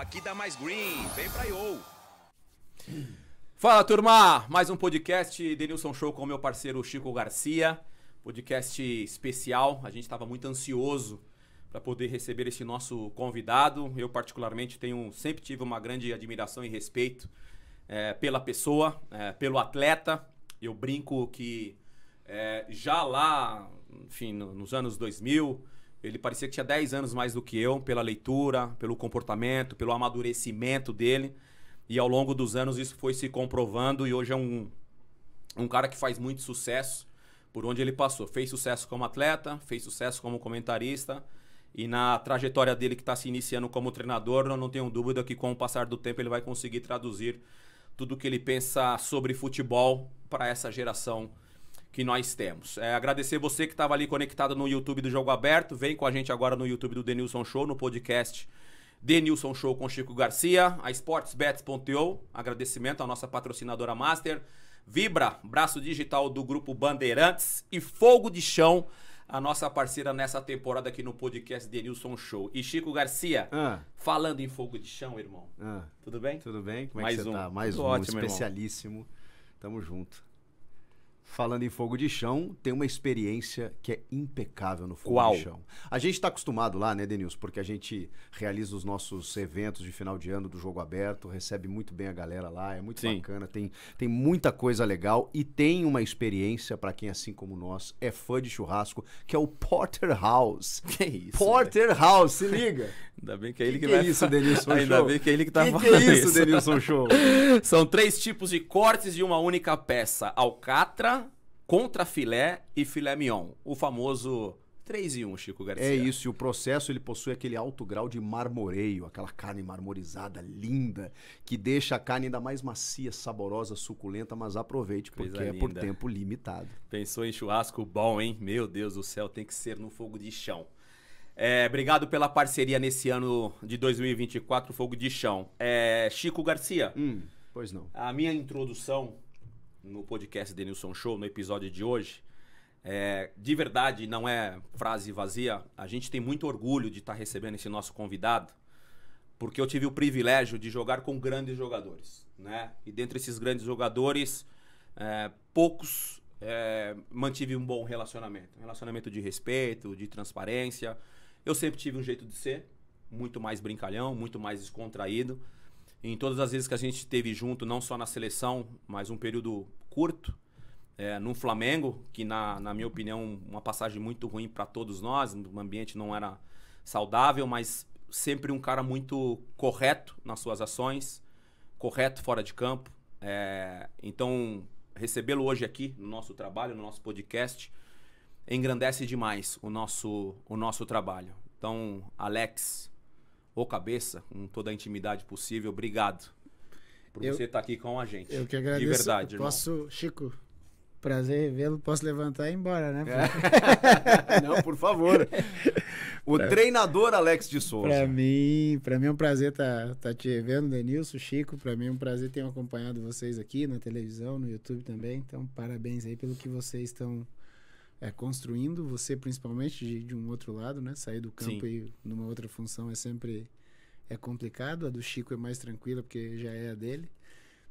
Aqui dá mais green. Vem pra IO. Fala, turma! Mais um podcast Denilson Show com o meu parceiro Chico Garcia. Podcast especial. A gente estava muito ansioso para poder receber este nosso convidado. Eu, particularmente, tenho sempre tive uma grande admiração e respeito é, pela pessoa, é, pelo atleta. Eu brinco que é, já lá, enfim, no, nos anos 2000, ele parecia que tinha 10 anos mais do que eu, pela leitura, pelo comportamento, pelo amadurecimento dele. E ao longo dos anos isso foi se comprovando e hoje é um, um cara que faz muito sucesso por onde ele passou. Fez sucesso como atleta, fez sucesso como comentarista e na trajetória dele que está se iniciando como treinador, eu não tenho dúvida que com o passar do tempo ele vai conseguir traduzir tudo que ele pensa sobre futebol para essa geração que nós temos. É, agradecer você que estava ali conectado no YouTube do Jogo Aberto. Vem com a gente agora no YouTube do Denilson Show, no podcast Denilson Show com Chico Garcia, a sportsbets.io. Agradecimento à nossa patrocinadora Master, Vibra, braço digital do grupo Bandeirantes e Fogo de Chão, a nossa parceira nessa temporada aqui no podcast Denilson Show. E Chico Garcia, ah. falando em Fogo de Chão, irmão. Ah. Tudo bem? Tudo bem? Como é Mais que você um. tá? Mais Tudo um, ótimo, especialíssimo. Irmão. Tamo junto. Falando em fogo de chão, tem uma experiência que é impecável no fogo Uau. de chão. A gente está acostumado lá, né, Denilson? Porque a gente realiza os nossos eventos de final de ano do Jogo Aberto, recebe muito bem a galera lá, é muito Sim. bacana, tem, tem muita coisa legal e tem uma experiência para quem, assim como nós, é fã de churrasco, que é o Porter House. Que isso? Porter véio? House, se liga! Ainda bem que é ele que, que, que é isso, Denilson Ainda Show? bem que é ele que tá que falando que é isso, isso. Denilson Show? São três tipos de cortes de uma única peça. Alcatra, contra filé e filé mignon, o famoso 3 e 1, Chico é Garcia. É isso, e o processo ele possui aquele alto grau de marmoreio, aquela carne marmorizada, linda, que deixa a carne ainda mais macia, saborosa, suculenta, mas aproveite, Coisa porque linda. é por tempo limitado. Pensou em churrasco bom, hein? Meu Deus do céu, tem que ser no fogo de chão. É, obrigado pela parceria nesse ano de 2024, Fogo de Chão. É, Chico Garcia. Hum, pois não. A minha introdução no podcast Denilson Show, no episódio de hoje. É, de verdade, não é frase vazia. A gente tem muito orgulho de estar tá recebendo esse nosso convidado, porque eu tive o privilégio de jogar com grandes jogadores, né? E dentre esses grandes jogadores, é, poucos é, mantive um bom relacionamento, um relacionamento de respeito, de transparência. Eu sempre tive um jeito de ser, muito mais brincalhão, muito mais descontraído em todas as vezes que a gente esteve junto, não só na seleção, mas um período curto, é, no Flamengo, que na, na minha opinião, uma passagem muito ruim para todos nós, o ambiente não era saudável, mas sempre um cara muito correto nas suas ações, correto fora de campo. É, então, recebê-lo hoje aqui no nosso trabalho, no nosso podcast, engrandece demais o nosso, o nosso trabalho. Então, Alex, Ô cabeça, com toda a intimidade possível, obrigado por eu, você estar tá aqui com a gente. Eu que agradeço. De verdade, Posso, Chico, prazer vê-lo. Posso levantar e ir embora, né? É. Não, por favor. O pra, treinador Alex de Souza. Para mim, para mim é um prazer estar tá, tá te vendo, Denilson, Chico. Para mim é um prazer ter acompanhado vocês aqui na televisão, no YouTube também. Então, parabéns aí pelo que vocês estão é, construindo, você principalmente de, de, um outro lado, né? Sair do campo Sim. e numa outra função é sempre é complicado. A do Chico é mais tranquila porque já é a dele.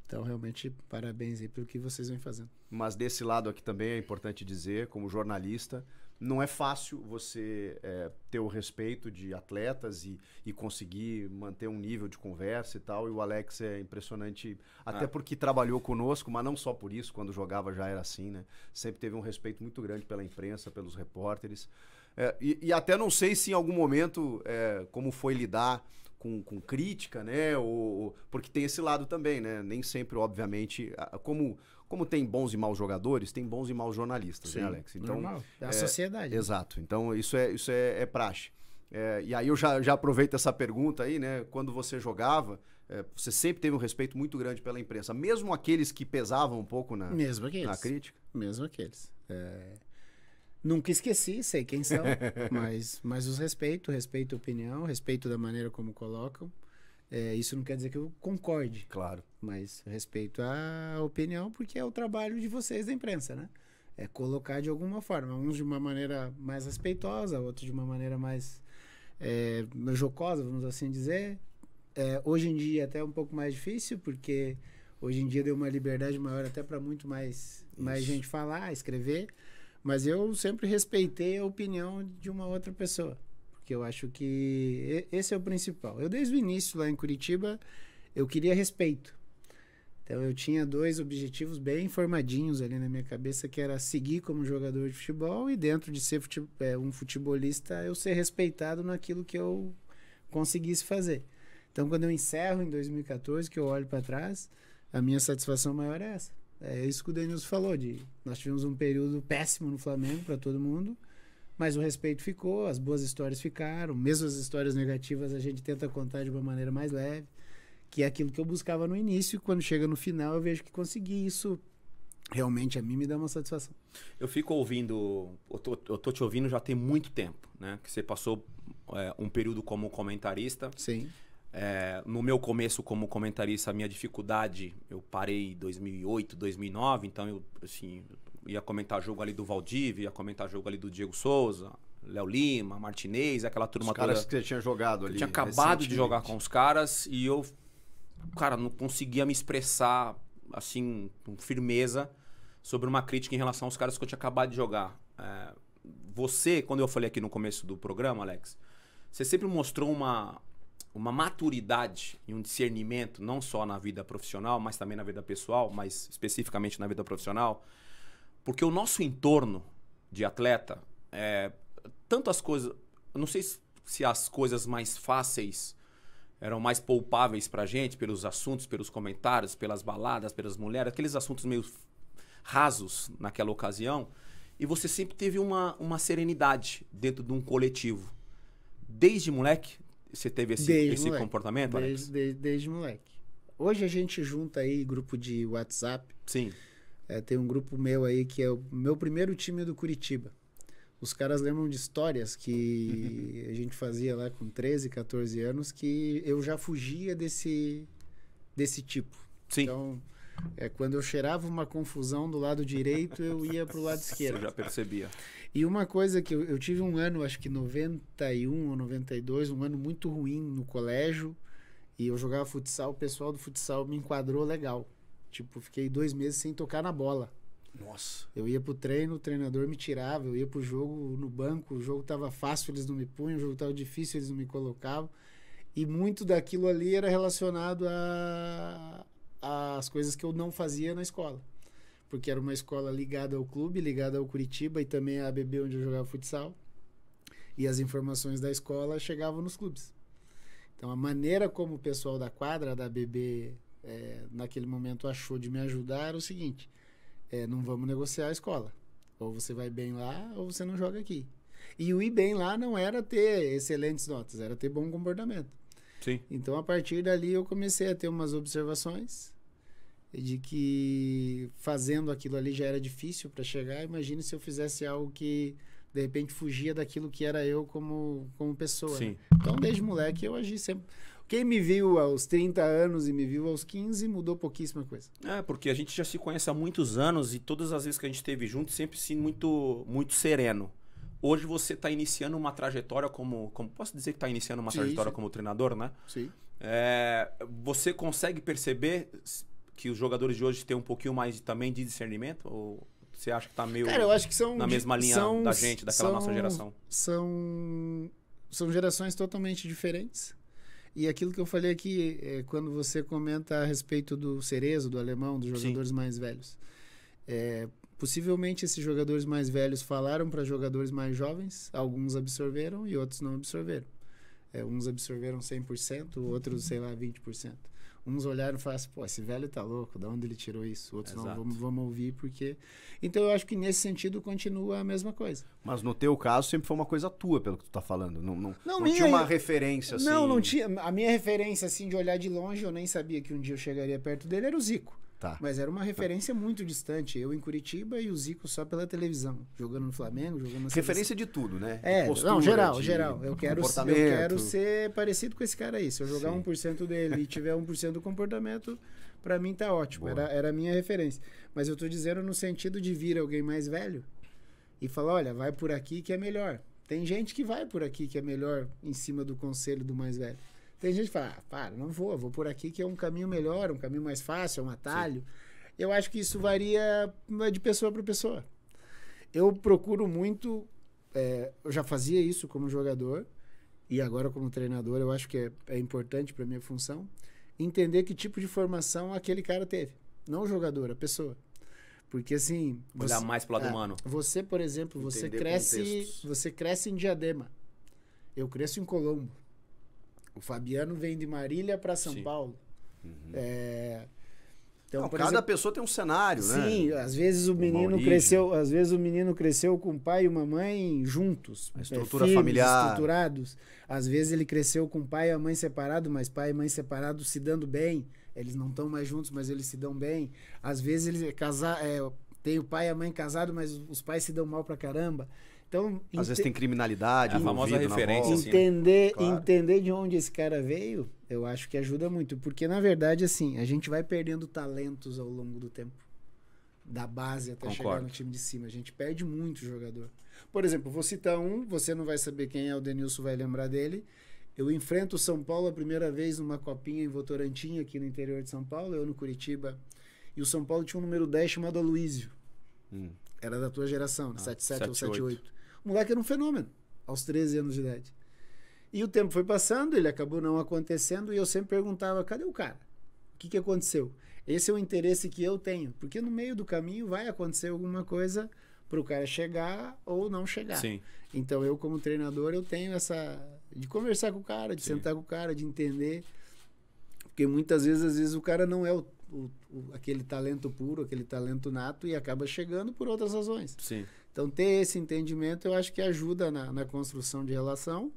Então, realmente, parabéns aí pelo que vocês vêm fazendo. Mas desse lado aqui também é importante dizer, como jornalista, não é fácil você é, ter o respeito de atletas e, e conseguir manter um nível de conversa e tal. E o Alex é impressionante, até ah. porque trabalhou conosco, mas não só por isso, quando jogava já era assim, né? Sempre teve um respeito muito grande pela imprensa, pelos repórteres. É, e, e, até não sei se em algum momento, é, como foi lidar com, com crítica, né? Ou, ou, porque tem esse lado também, né? Nem sempre, obviamente, como como tem bons e maus jogadores, tem bons e maus jornalistas, né, Sim, né, Alex? É então, normal. É a é, sociedade. Né? Exato. Então, isso é, isso é, é praxe. É, e aí eu já, já aproveito essa pergunta aí, né? Quando você jogava, é, você sempre teve um respeito muito grande pela imprensa, mesmo aqueles que pesavam um pouco na, mesmo aqueles, na crítica? Mesmo aqueles. É... Nunca esqueci, sei quem são, mas, mas os respeito, respeito a opinião, respeito da maneira como colocam. É, isso não quer dizer que eu concorde. Claro. Mas respeito a opinião, porque é o trabalho de vocês da imprensa, né? É colocar de alguma forma. Uns de uma maneira mais respeitosa, outros de uma maneira mais é, jocosa, vamos assim dizer. É, hoje em dia é até um pouco mais difícil, porque hoje em dia deu uma liberdade maior até para muito mais, mais gente falar, escrever. Mas eu sempre respeitei a opinião de uma outra pessoa. Porque eu acho que esse é o principal. Eu, desde o início lá em Curitiba, eu queria respeito. Então, eu tinha dois objetivos bem formadinhos ali na minha cabeça, que era seguir como jogador de futebol e, dentro de ser é, um futebolista, eu ser respeitado naquilo que eu conseguisse fazer. Então, quando eu encerro em 2014, que eu olho para trás, a minha satisfação maior é essa. É isso que o Denilson falou, de nós tivemos um período péssimo no Flamengo para todo mundo. Mas o respeito ficou, as boas histórias ficaram, mesmo as histórias negativas a gente tenta contar de uma maneira mais leve, que é aquilo que eu buscava no início, e quando chega no final eu vejo que consegui isso. Realmente a mim me dá uma satisfação. Eu fico ouvindo, eu tô, eu tô te ouvindo já tem muito tempo, né? Que você passou é, um período como comentarista. Sim. É, no meu começo como comentarista, a minha dificuldade, eu parei em 2008, 2009, então eu, assim, ia comentar jogo ali do Valdivia ia comentar jogo ali do Diego Souza, Léo Lima, Martinez, aquela turma os caras toda. que você tinha jogado ali. Eu tinha acabado de jogar com os caras e eu, cara, não conseguia me expressar assim, com firmeza sobre uma crítica em relação aos caras que eu tinha acabado de jogar. É, você, quando eu falei aqui no começo do programa, Alex, você sempre mostrou uma, uma maturidade e um discernimento, não só na vida profissional, mas também na vida pessoal, mas especificamente na vida profissional, porque o nosso entorno de atleta, é, tanto as coisas. não sei se as coisas mais fáceis eram mais poupáveis pra gente, pelos assuntos, pelos comentários, pelas baladas, pelas mulheres, aqueles assuntos meio rasos naquela ocasião. E você sempre teve uma, uma serenidade dentro de um coletivo. Desde moleque, você teve esse, desde esse moleque. comportamento, desde, Alex? Desde, desde moleque. Hoje a gente junta aí grupo de WhatsApp. Sim é, tem um grupo meu aí que é o meu primeiro time do Curitiba. Os caras lembram de histórias que uhum. a gente fazia lá com 13, 14 anos que eu já fugia desse, desse tipo. Sim. Então, é, quando eu cheirava uma confusão do lado direito, eu ia para o lado esquerdo. Eu já percebia. E uma coisa que eu, eu, tive um ano, acho que 91 ou 92, um ano muito ruim no colégio, e eu jogava futsal, o pessoal do futsal me enquadrou legal. Tipo, fiquei dois meses sem tocar na bola. Nossa. Eu ia pro treino, o treinador me tirava, eu ia pro jogo no banco, o jogo tava fácil, eles não me punham, o jogo tava difícil, eles não me colocavam. E muito daquilo ali era relacionado às coisas que eu não fazia na escola. Porque era uma escola ligada ao clube, ligada ao Curitiba e também à ABB, onde eu jogava futsal. E as informações da escola chegavam nos clubes. Então, a maneira como o pessoal da quadra, da ABB, é, naquele momento achou de me ajudar era o seguinte: é, não vamos negociar a escola. Ou você vai bem lá, ou você não joga aqui. E o ir bem lá não era ter excelentes notas, era ter bom comportamento. Sim. Então, a partir dali, eu comecei a ter umas observações de que fazendo aquilo ali já era difícil para chegar. Imagine se eu fizesse algo que de repente fugia daquilo que era eu como, como pessoa. Né? Sim. Então, desde moleque, eu agi sempre. Quem me viu aos 30 anos e me viu aos 15 mudou pouquíssima coisa. É, porque a gente já se conhece há muitos anos e todas as vezes que a gente esteve junto, sempre sim muito, muito sereno. Hoje você está iniciando uma trajetória como, como. Posso dizer que está iniciando uma sim, trajetória sim. como treinador, né? Sim. É, você consegue perceber que os jogadores de hoje têm um pouquinho mais também de discernimento? Ou você acha que está meio Cara, eu acho que são na mesma linha são, da gente, daquela são, nossa geração? São, são gerações totalmente diferentes. E aquilo que eu falei aqui, é quando você comenta a respeito do Cerezo, do alemão, dos jogadores Sim. mais velhos. É, possivelmente esses jogadores mais velhos falaram para jogadores mais jovens, alguns absorveram e outros não absorveram. É, uns absorveram 100%, outros, sei lá, 20%. Uns olharam e falaram assim, pô, esse velho tá louco, da onde ele tirou isso? Outros Exato. não, vamos, vamos ouvir porque... Então eu acho que nesse sentido continua a mesma coisa. Mas no teu caso sempre foi uma coisa tua, pelo que tu tá falando. Não, não, não, não tinha uma é- referência assim. Não, não tinha. A minha referência assim de olhar de longe, eu nem sabia que um dia eu chegaria perto dele, era o Zico. Tá. Mas era uma referência muito distante. Eu em Curitiba e o Zico só pela televisão. Jogando no Flamengo, jogando na Referência de tudo, né? É, postura, não, geral, de, geral. Eu quero, eu quero ser parecido com esse cara aí. Se eu jogar Sim. 1% dele e tiver 1% do comportamento, para mim tá ótimo. Era, era a minha referência. Mas eu tô dizendo no sentido de vir alguém mais velho e falar, olha, vai por aqui que é melhor. Tem gente que vai por aqui que é melhor em cima do conselho do mais velho. Tem gente que fala, ah, para, não vou, vou por aqui que é um caminho melhor, um caminho mais fácil, é um atalho. Sim. Eu acho que isso varia de pessoa para pessoa. Eu procuro muito, é, eu já fazia isso como jogador e agora como treinador, eu acho que é, é importante para minha função entender que tipo de formação aquele cara teve, não o jogador, a pessoa. Porque assim, olhar mais pro lado é, humano. Você, por exemplo, você cresce, você cresce em Diadema. Eu cresço em Colombo. O Fabiano vem de Marília para São Sim. Paulo. Uhum. É... Então, Não, cada exemplo... pessoa tem um cenário, Sim, né? Sim, às vezes o menino cresceu, às vezes o menino cresceu com o pai e uma mãe juntos, a é, estrutura é, filhos, familiar, estruturados. Às vezes ele cresceu com o pai e a mãe separado, mas pai e mãe separados se dando bem. Eles não estão mais juntos, mas eles se dão bem. Às vezes eles é, casar, é, tem o pai e a mãe casado, mas os pais se dão mal pra caramba. Então, Às ente... vezes tem criminalidade, é a famosa referência. Assim, né? Entender, entender de onde esse cara veio, eu acho que ajuda muito. Porque, na verdade, assim, a gente vai perdendo talentos ao longo do tempo. Da base até Concordo. chegar no time de cima. A gente perde muito jogador. Por exemplo, vou citar um, você não vai saber quem é, o Denilson vai lembrar dele. Eu enfrento o São Paulo a primeira vez numa copinha em Votorantim, aqui no interior de São Paulo, eu no Curitiba. E o São Paulo tinha um número 10 chamado Aloysio. Hum. Era da tua geração, né? ah, 77 ou 78. O moleque era um fenômeno, aos 13 anos de idade. E o tempo foi passando, ele acabou não acontecendo, e eu sempre perguntava: cadê o cara? O que, que aconteceu? Esse é o interesse que eu tenho, porque no meio do caminho vai acontecer alguma coisa para o cara chegar ou não chegar. Sim. Então eu como treinador eu tenho essa de conversar com o cara, de Sim. sentar com o cara, de entender, porque muitas vezes às vezes o cara não é o, o, o, aquele talento puro, aquele talento nato e acaba chegando por outras razões. Sim. Então, ter esse entendimento eu acho que ajuda na, na construção de relação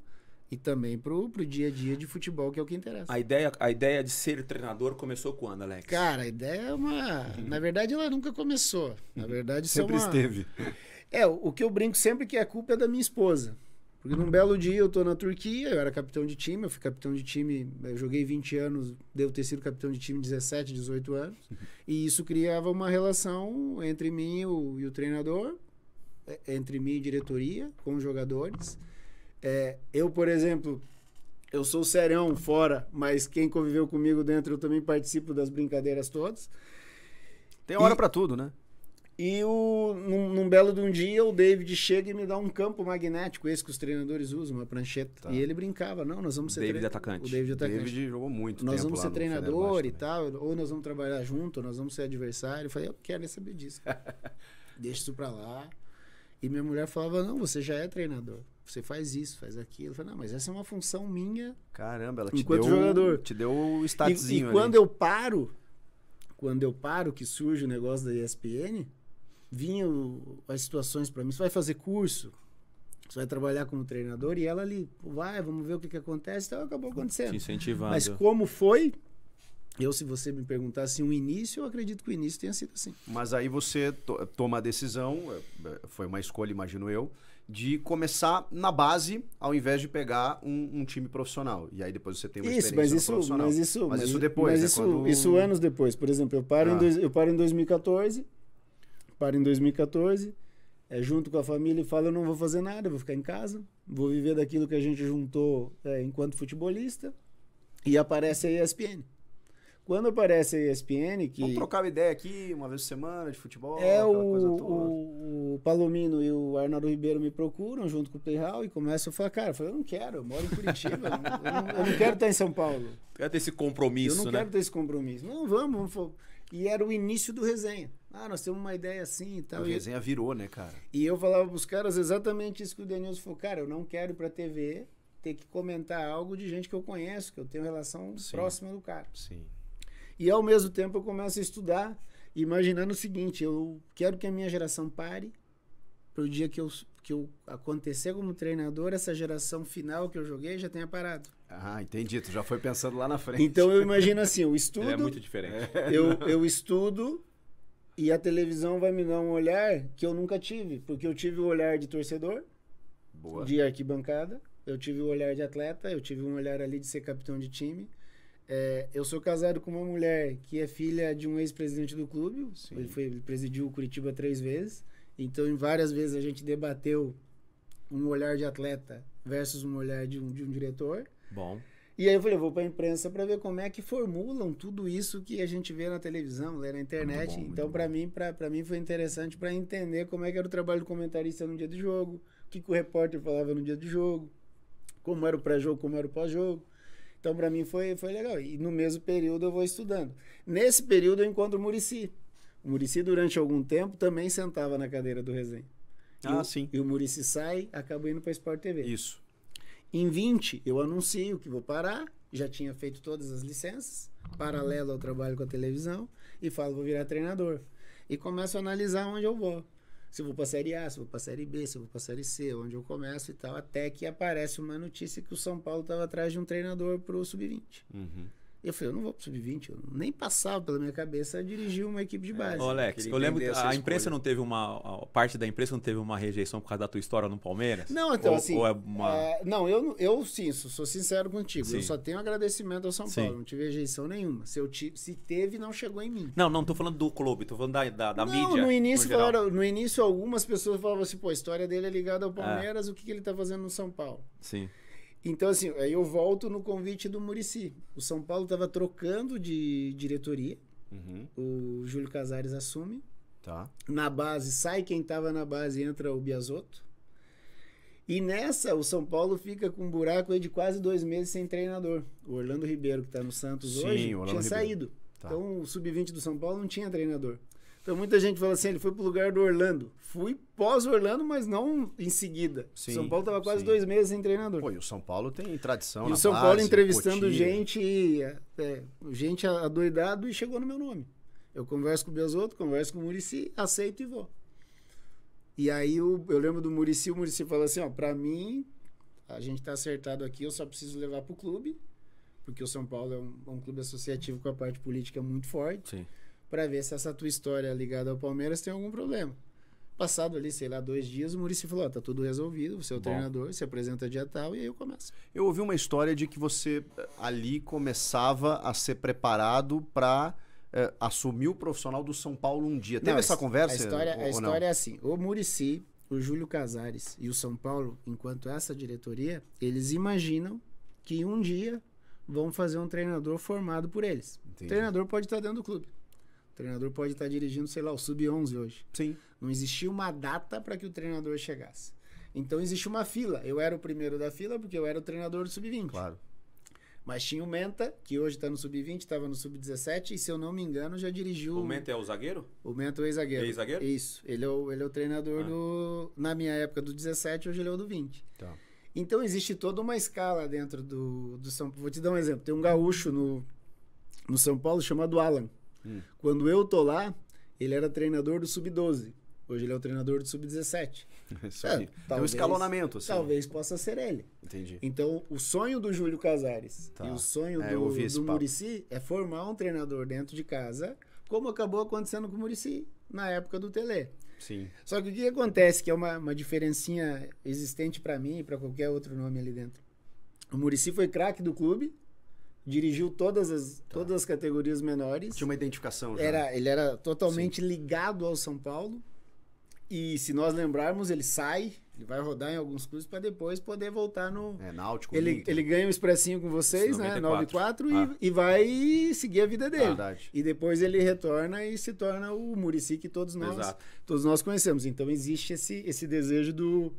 e também pro, pro dia a dia de futebol, que é o que interessa. A ideia, a ideia de ser treinador começou quando, Alex? Cara, a ideia é uma. Uhum. Na verdade, ela nunca começou. Na uhum. verdade, é sempre uma... esteve. É, o que eu brinco sempre que a culpa é da minha esposa. Porque num belo dia eu tô na Turquia, eu era capitão de time, eu fui capitão de time, eu joguei 20 anos, devo ter sido capitão de time 17, 18 anos. Uhum. E isso criava uma relação entre mim e o, e o treinador. É, entre mim e diretoria, com os jogadores. É, eu, por exemplo, eu sou serão fora, mas quem conviveu comigo dentro, eu também participo das brincadeiras todas. Tem hora para tudo, né? E o, num, num, belo de um dia, o David chega e me dá um campo magnético, esse que os treinadores usam, uma prancheta. Tá. E ele brincava, não, nós vamos ser... David atacante. O David atacante. David jogou muito Nós vamos ser treinador e tal, ou nós vamos trabalhar junto, nós vamos ser adversário. Eu falei, eu quero nem saber disso. Deixa isso pra lá. E minha mulher falava: não, você já é treinador. Você faz isso, faz aquilo. Eu falei, não, mas essa é uma função minha. Caramba, ela te enquanto deu, jogador. Te deu o statuszinho. E, e quando ali. eu paro, quando eu paro, que surge o negócio da ESPN, vinham as situações para mim. Você vai fazer curso? Você vai trabalhar como treinador? E ela ali, vai, vamos ver o que, que acontece. Então acabou acontecendo. Te incentivando. Mas como foi, eu, se você me perguntasse um início, eu acredito que o início tenha sido assim. Mas aí você to toma a decisão, é, é, foi uma escolha, imagino eu, de começar na base ao invés de pegar um, um time profissional. E aí depois você tem uma isso, mas isso, profissional. Mas isso, mas, mas isso depois, mas né? isso, Quando... isso anos depois. Por exemplo, eu paro, ah. em, dois, eu paro em 2014, paro em 2014, é, junto com a família e falo, eu não vou fazer nada, vou ficar em casa, vou viver daquilo que a gente juntou é, enquanto futebolista. E aparece a ESPN. Quando aparece a ESPN que... Vamos trocar uma ideia aqui, uma vez por semana, de futebol, é o, o, o, Palomino e o Arnaldo Ribeiro me procuram junto com o Playhall e começam a falar, cara, eu, falo, eu não quero, eu moro em Curitiba, eu, não, eu, não, quero estar em São Paulo. quero ter esse compromisso, Eu não né? quero ter esse compromisso. Não, vamos, vamos. E era o início do resenha. Ah, nós temos uma ideia assim e tal. A resenha virou, né, cara? E eu falava pros caras exatamente isso que o Denilson falou, cara, eu não quero ir pra TV ter que comentar algo de gente que eu conheço, que eu tenho relação Sim. próxima do cara. Sim. E ao mesmo tempo eu começo a estudar, imaginando o seguinte: eu quero que a minha geração pare para o dia que eu, que eu acontecer como treinador, essa geração final que eu joguei já tenha parado. Ah, entendi. Tu já foi pensando lá na frente. Então eu imagino assim: eu estudo. é muito diferente. Eu, eu estudo, e a televisão vai me dar um olhar que eu nunca tive, porque eu tive o olhar de torcedor, Boa. de arquibancada, eu tive o olhar de atleta, eu tive um olhar ali de ser capitão de time, é, eu sou casado com uma mulher que é filha de um ex-presidente do clube. Sim. Ele, foi, ele presidiu o Curitiba três vezes. Então, em várias vezes a gente debateu um olhar de atleta versus um olhar de um, de um diretor. Bom. E aí eu falei, eu vou para a imprensa para ver como é que formulam tudo isso que a gente vê na televisão, lê na internet. bom, então, para mim, para mim foi interessante para entender como é que era o trabalho do comentarista no dia do jogo, o que, que o repórter falava no dia do jogo, como era o pré-jogo, como era o pós-jogo. Então, para mim, foi, foi legal. E no mesmo período, eu vou estudando. Nesse período, eu encontro o Murici. O Murici, durante algum tempo, também sentava na cadeira do resenha. Ah, o, sim. E o Murici sai, acaba indo para Sport TV. Isso. Em 20, eu anuncio que vou parar, já tinha feito todas as licenças, paralelo ao trabalho com a televisão, e falo, vou virar treinador. E começo a analisar onde eu vou se eu vou para Série A, se eu vou para Série B, se eu vou para Série C, onde eu começo e tal, até que aparece uma notícia que o São Paulo estava atrás de um treinador para o Sub-20. Uhum. Eu falei, eu não vou pro sub-20, nem passava pela minha cabeça dirigir uma equipe de é. base. É, Alex, eu, eu lembro que a imprensa não teve uma. parte da imprensa não teve uma rejeição por causa da tua história no Palmeiras? Não, então ou, assim. Ou é uma... é, não, eu, eu sim, sou sincero contigo. Sim. Eu só tenho agradecimento ao São sim. Paulo, não tive rejeição nenhuma. Se, eu te, se teve, não chegou em mim. Não, não tô falando do clube, tô falando da, da, da não, mídia. No início, falaram, no início, algumas pessoas falavam assim, pô, a história dele é ligada ao é. Palmeiras, o que, que ele tá fazendo no São Paulo? Sim. Então, assim, aí eu volto no convite do Murici. O São Paulo estava trocando de diretoria. Uhum. O Júlio Casares assume. Tá. Na base, sai quem estava na base entra o Biasotto. E nessa, o São Paulo fica com um buraco aí de quase dois meses sem treinador. O Orlando Ribeiro, que está no Santos Sim, hoje, tinha Ribeiro. saído. Tá. Então, o sub-20 do São Paulo não tinha treinador. Então muita gente fala assim, ele foi pro lugar do Orlando. Fui pós-Orlando, mas não em seguida. Sim, São Paulo tava quase sim. dois meses em treinador. Pô, e o São Paulo tem tradição e na o São base, Paulo entrevistando gente, é, é gente adoidado e chegou no meu nome. Eu converso com o Bezoto, converso com o Murici, aceito e vou. E aí eu, eu lembro do Murici, o Murici fala assim, ó, pra mim, a gente tá acertado aqui, eu só preciso levar pro clube, porque o São Paulo é um, um clube associativo com a parte política muito forte. Sim para ver se essa tua história ligada ao Palmeiras tem algum problema. Passado ali, sei lá, dois dias, o Murici falou: oh, tá tudo resolvido, você é o Bom. treinador, se apresenta dia tal, e aí eu começo. Eu ouvi uma história de que você eh, ali começava a ser preparado para é, eh, assumir o profissional do São Paulo um dia. Teve não, essa conversa? A história, ou, a história é assim: o Murici, o Júlio Casares e o São Paulo, enquanto essa diretoria, eles imaginam que um dia vão fazer um treinador formado por eles. Entendi. O treinador pode estar tá dentro do clube treinador pode estar dirigindo, sei lá, o sub-11 hoje. Sim. Não existia uma data para que o treinador chegasse. Então existe uma fila. Eu era o primeiro da fila porque eu era o treinador do sub-20. Claro. Mas tinha o Menta, que hoje está no sub-20, estava no sub-17, e se eu não me engano, já dirigiu. O Menta é o zagueiro? O Menta é o ex-zagueiro. Ex-zagueiro? Isso. Ele é o, ele é o treinador ah. do. Na minha época, do 17, hoje ele é o do 20. Tá. Então existe toda uma escala dentro do, do São Paulo. Vou te dar um exemplo. Tem um gaúcho no, no São Paulo chamado Alan. Hum. Quando eu tô lá, ele era treinador do Sub-12. Hoje ele é o treinador do Sub-17. Isso é, aí. Talvez, é um escalonamento. Assim. Talvez possa ser ele. Entendi. Então, o sonho do Júlio Casares tá. e o sonho é, do, do Murici é formar um treinador dentro de casa, como acabou acontecendo com o Murici na época do Tele. Sim. Só que o que acontece, que é uma, uma diferencinha existente para mim e para qualquer outro nome ali dentro. O Murici foi craque do clube, dirigiu todas as, tá. todas as categorias menores. Tinha uma identificação já. Era, ele era totalmente Sim. ligado ao São Paulo. E se nós lembrarmos, ele sai, ele vai rodar em alguns clubes para depois poder voltar no. É, Náutico. Ele, ele ganha um expressinho com vocês, 94. né? 9 ah. e, e vai seguir a vida dele. Verdade. E depois ele retorna e se torna o Murici que todos nós, todos nós conhecemos. Então existe esse, esse desejo do,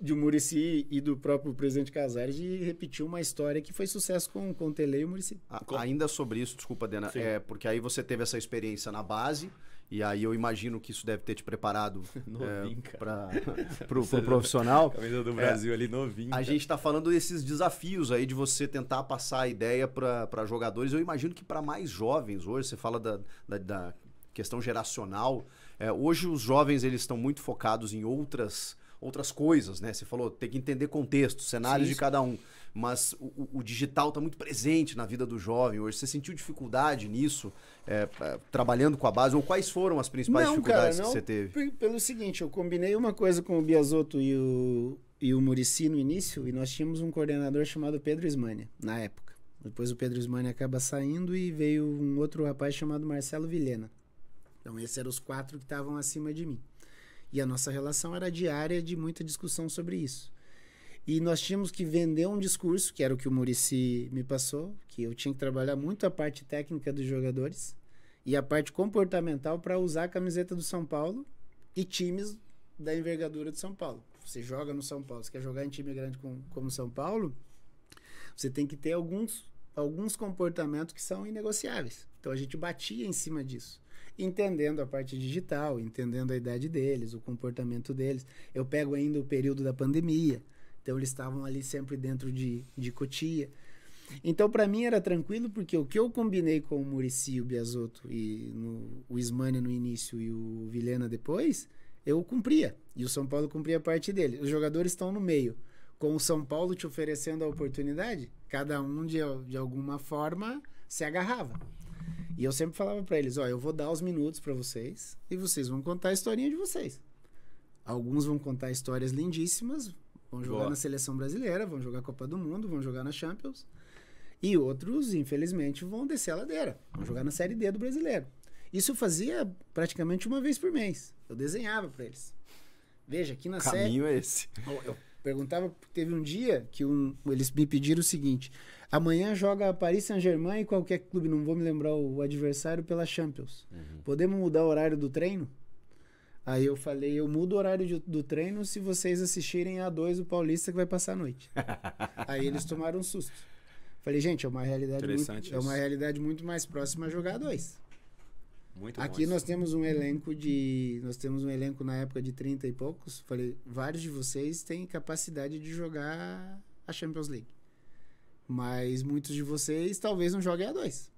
de Murici e do próprio presidente Casares de repetir uma história que foi sucesso com, com o Tele e o Murici. Ainda sobre isso, desculpa, Dena, é porque aí você teve essa experiência na base. E aí eu imagino que isso deve ter te preparado é, para pro, pro profissional. Camisa do é, Brasil é, ali novinho. A gente está falando desses desafios aí de você tentar passar a ideia para jogadores. Eu imagino que para mais jovens hoje, você fala da, da, da questão geracional. É, hoje os jovens eles estão muito focados em outras outras coisas, né? Você falou, tem que entender contexto, cenários Sim, de cada um. Mas o, o digital está muito presente na vida do jovem hoje. Você sentiu dificuldade nisso, é, é trabalhando com a base? Ou quais foram as principais não, dificuldades cara, não, que você teve? Pelo seguinte, eu combinei uma coisa com o Biasotto e o, e o Murici no início, e nós tínhamos um coordenador chamado Pedro Ismania, na época. Depois o Pedro Ismania acaba saindo e veio um outro rapaz chamado Marcelo Vilhena. Então esses eram os quatro que estavam acima de mim. E a nossa relação era diária de muita discussão sobre isso. E nós tínhamos que vender um discurso, que era o que o Murici me passou, que eu tinha que trabalhar muito a parte técnica dos jogadores e a parte comportamental para usar a camiseta do São Paulo e times da envergadura de São Paulo. Você joga no São Paulo, você quer jogar em time grande com, como São Paulo, você tem que ter alguns, alguns comportamentos que são inegociáveis. Então a gente batia em cima disso entendendo a parte digital, entendendo a idade deles, o comportamento deles. Eu pego ainda o período da pandemia, então eles estavam ali sempre dentro de, de Cotia. Então, para mim era tranquilo, porque o que eu combinei com o Murici, o Biasotto e no, o Ismani no início e o Vilhena depois, eu cumpria. E o São Paulo cumpria a parte dele. Os jogadores estão no meio. Com o São Paulo te oferecendo a oportunidade, cada um de, de alguma forma se agarrava. E eu sempre falava para eles, ó, eu vou dar os minutos para vocês e vocês vão contar a historinha de vocês. Alguns vão contar histórias lindíssimas, vão jogar Boa. na seleção brasileira, vão jogar Copa do Mundo, vão jogar na Champions. E outros, infelizmente, vão descer a ladeira, vão jogar na Série D do brasileiro. Isso eu fazia praticamente uma vez por mês. Eu desenhava para eles. Veja, aqui na Caminho série. Caminho é esse. Eu, eu perguntava, teve um dia que um, eles me pediram o seguinte: Amanhã joga Paris Saint-Germain e qualquer clube, não vou me lembrar o adversário, pela Champions. Uhum. Podemos mudar o horário do treino? Aí eu falei, eu mudo o horário de, do treino se vocês assistirem a dois o Paulista que vai passar a noite. Aí eles tomaram um susto. Falei, gente, é uma realidade muito, é uma realidade muito mais próxima a jogar a dois. Muito Aqui nós temos um elenco de. Nós temos um elenco na época de 30 e poucos. Falei, vários de vocês têm capacidade de jogar a Champions League. Mas muitos de vocês talvez não joguem a dois.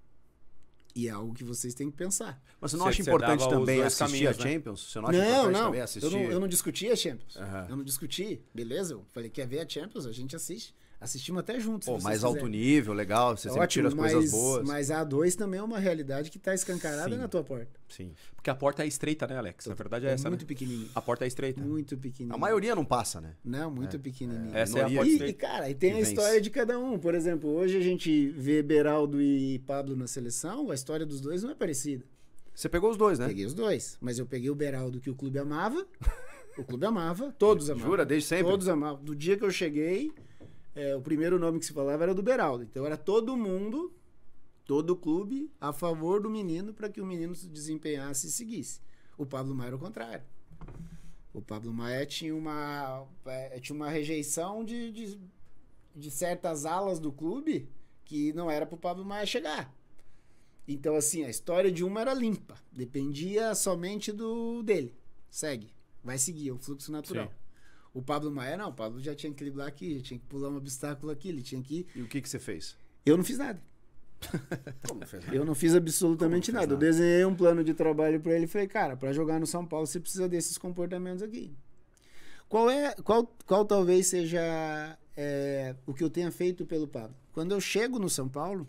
E é algo que vocês têm que pensar. Mas você não acha importante também assistir caminhos, a né? Champions? Você não acha não, importante não. também assistir? Eu não, eu não discuti a Champions. Uhum. Eu não discuti, beleza? Eu falei, quer ver a Champions? A gente assiste. Assistimos até juntos. Pô, mais alto nível, legal, é você é sempre ótimo, tira as mas, coisas boas. Mas a A2 também é uma realidade que está escancarada Sim. na tua porta. Sim. Porque a porta é estreita, né, Alex? Na verdade é, é essa, né? muito né? pequenininha. A porta é estreita. Muito pequenininha. A maioria não passa, né? Não, muito é. pequenininha. Essa é a porta e, e, cara, e tem a história de cada um. Por exemplo, hoje a gente vê Beraldo e Pablo na seleção, a história dos dois não é parecida. Você pegou os dois, né? Peguei os dois. Mas eu peguei o Beraldo que o clube amava. o clube amava. Todos amavam. Jura? Desde sempre? Todos amavam. Do dia que eu cheguei é, o primeiro nome que se falava era do Beraldo. Então era todo mundo, todo clube, a favor do menino para que o menino se desempenhasse e seguisse. O Pablo Maia era o contrário. O Pablo Maia tinha uma, é, tinha uma rejeição de, de, de certas alas do clube que não era para o Pablo Maia chegar. Então, assim, a história de uma era limpa, dependia somente do dele. Segue, vai seguir, é um fluxo natural. Sim. O Pablo Maia, não, o Pablo já tinha que driblar aqui, já tinha que pular um obstáculo aqui, ele tinha que. E o que, que você fez? Eu não fiz nada. Como fez nada? Eu não fiz absolutamente nada. nada. Eu desenhei um plano de trabalho para ele e falei, cara, para jogar no São Paulo você precisa desses comportamentos aqui. Qual é, qual, qual talvez seja é, o que eu tenha feito pelo Pablo? Quando eu chego no São Paulo,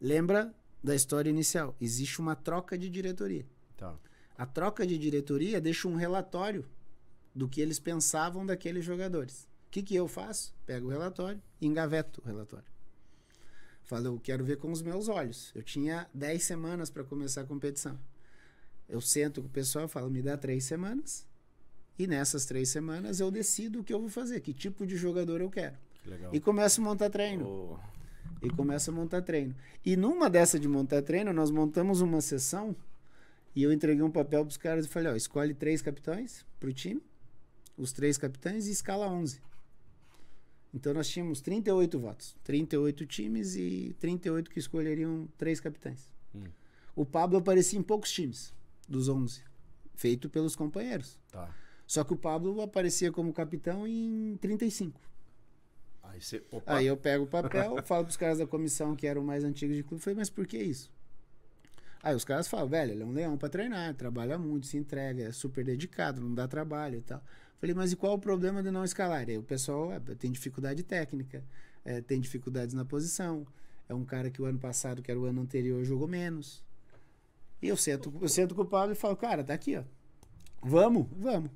lembra da história inicial. Existe uma troca de diretoria. Tá. A troca de diretoria deixa um relatório do que eles pensavam daqueles jogadores. O que, que eu faço? Pego o relatório e engaveto o relatório. Falo, eu quero ver com os meus olhos. Eu tinha 10 semanas para começar a competição. Eu sento com o pessoal e falo, me dá três semanas. E nessas três semanas eu decido o que eu vou fazer, que tipo de jogador eu quero. Que e começo a montar treino. Oh. E começo a montar treino. E numa dessa de montar treino, nós montamos uma sessão e eu entreguei um papel para os caras e falei, ó, escolhe três capitães para o time os três capitães e escala 11. Então nós tínhamos 38 votos, 38 times e 38 que escolheriam três capitães. Hum. O Pablo aparecia em poucos times, dos 11, feito pelos companheiros. Tá. Só que o Pablo aparecia como capitão em 35. Aí, você, Aí eu pego o papel, falo para os caras da comissão que eram mais antigos de clube, falei, mas por que isso? Aí os caras falam, velho, ele é um leão para treinar, trabalha muito, se entrega, é super dedicado, não dá trabalho e tal. Falei, mas e qual o problema de não escalar? E aí o pessoal é, ah, tem dificuldade técnica, é, tem dificuldades na posição. É um cara que o ano passado, que era o ano anterior, jogou menos. E eu sento, eu sento com o Pablo e falo, cara, tá aqui, ó. Vamos, vamos.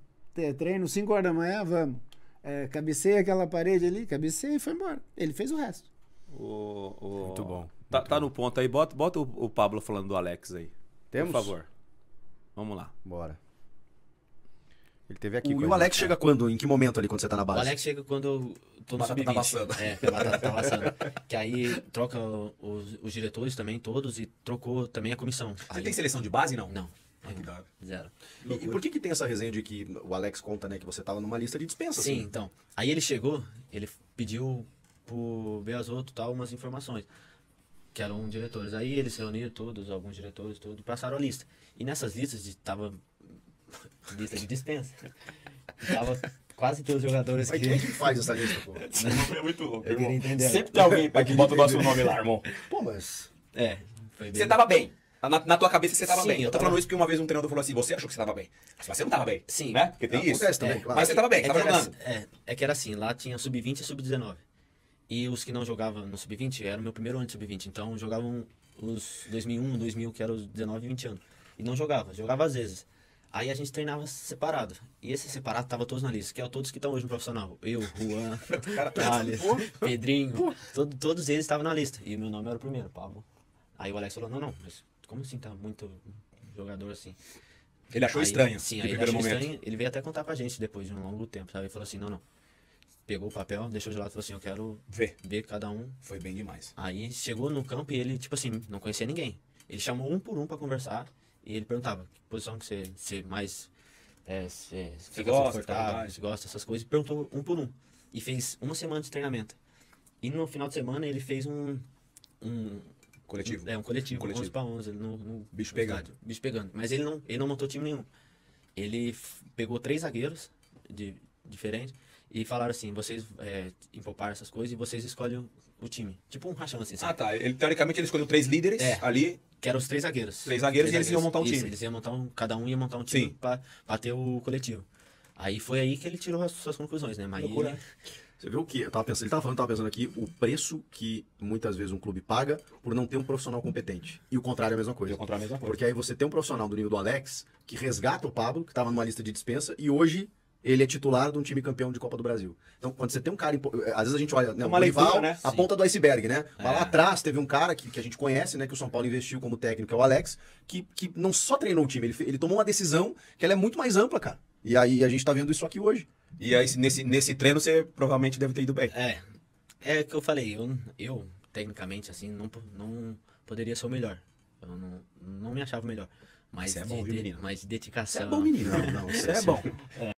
Treino 5 horas da manhã, vamos. É, cabecei aquela parede ali, cabecei e foi embora. Ele fez o resto. Oh, oh. Muito bom. Tá, tá no ponto aí. Bota, bota o, o Pablo falando do Alex aí. Temos? Por favor. Vamos lá. Bora. Ele teve aqui. O, e o Alex chega quando? Em que momento ali, quando você tá na base? O Alex chega quando eu tô no sub Tá é, batata tá passando. que aí troca os, os, diretores também, todos, e trocou também a comissão. Você tem seleção de base, não? Não. Cuidado. Zero. E, e, por que que tem essa resenha de que o Alex conta, né, que você tava numa lista de dispensa? Sim, assim? então. Aí ele chegou, ele pediu pro Beazoto tal umas informações, que eram diretores. Aí eles reuniram todos, alguns diretores, tudo, passaram a lista. E nessas listas de tava lista de dispensa. Tava quase todos os jogadores Mas que. Quem é que faz essa lista, pô? é muito louco, eu irmão. Entender. Sempre tem alguém que bota o nosso nome lá, irmão. Pô, mas. É. Bem... Você tava bem. Na, na, tua cabeça você tava Sim, bem. Eu tô falando isso porque uma vez um treinador falou assim: você achou que você tava bem. Mas você não tava bem. Sim. Né? Porque tem isso. Acontece também, é, claro. Mas você tava bem, é tava jogando. Assim, é, é que era assim: lá tinha sub-20 e sub-19. E os que não jogavam no sub-20 era o meu primeiro ano de sub-20. Então jogavam os 2001, 2000, que eram os 19 e 20 anos. E não jogava, jogava às vezes. Aí a gente treinava separado. E esse separado tava todos na lista, que é todos que estão hoje no profissional. Eu, Juan, tá Thales, Pedrinho, todo, todos eles estavam na lista. E meu nome era o primeiro, Pablo. Aí o Alex falou, não, não, mas como assim tá muito jogador assim? Ele achou aí, estranho. Sim, aí ele achou momento. estranho. Ele veio até contar pra gente depois de um longo tempo, sabe? Ele falou assim, não, não. Pegou o papel, deixou de lado e falou assim, eu quero ver, ver cada um. Foi bem demais. Aí chegou no campo e ele, tipo assim, não conhecia ninguém. Ele chamou um por um para conversar e ele perguntava, que posição que você, você mais é, você fica gosta, confortável, você gosta dessas coisas. E perguntou um por um. E fez uma semana de treinamento. E no final de semana ele fez um. um coletivo. Um, é, um coletivo, um coletivo. 11 para 11. No, no bicho pegando. bicho pegando. Mas ele não, ele não montou time nenhum. Ele pegou três zagueiros de, diferentes e falaram assim: vocês é, essas coisas e vocês escolhem o time. Tipo um rachão assim, sabe? Ah, tá. Ele, teoricamente ele escolheu três líderes é. ali que eram os três zagueiros. Três zagueiros três e eles iam montar um Isso, time. eles iam montar um, cada um ia montar um time Sim. pra bater o coletivo. Aí foi aí que ele tirou as suas conclusões, né? Mas Você viu o que eu tava pensando, ele tava falando, tava pensando aqui o preço que muitas vezes um clube paga por não ter um profissional competente. E o contrário é a mesma coisa. E o contrário é a mesma coisa. Porque aí você tem um profissional do nível do Alex que resgata o Pablo, que estava numa lista de dispensa, e hoje ele é titular de um time campeão de Copa do Brasil. Então, quando você tem um cara. Eh, às vezes a gente olha. Né, Uma o rival, né? a Sim. ponta do iceberg, né? É. Mas lá atrás teve um cara que, que a gente conhece, né? Que o São Paulo investiu como técnico, é o Alex, que, que não só treinou o time, ele, ele tomou uma decisão que ela é muito mais ampla, cara. E aí a gente tá vendo isso aqui hoje. E aí, nesse, nesse treino, você provavelmente deve ter ido bem. É. É o que eu falei, eu, eu tecnicamente, assim, não, não poderia ser o melhor. Eu não, não me achava o melhor. Mas, é bom, de, mas dedicação. Você é bom, menino. Não, não, você é, é bom. É.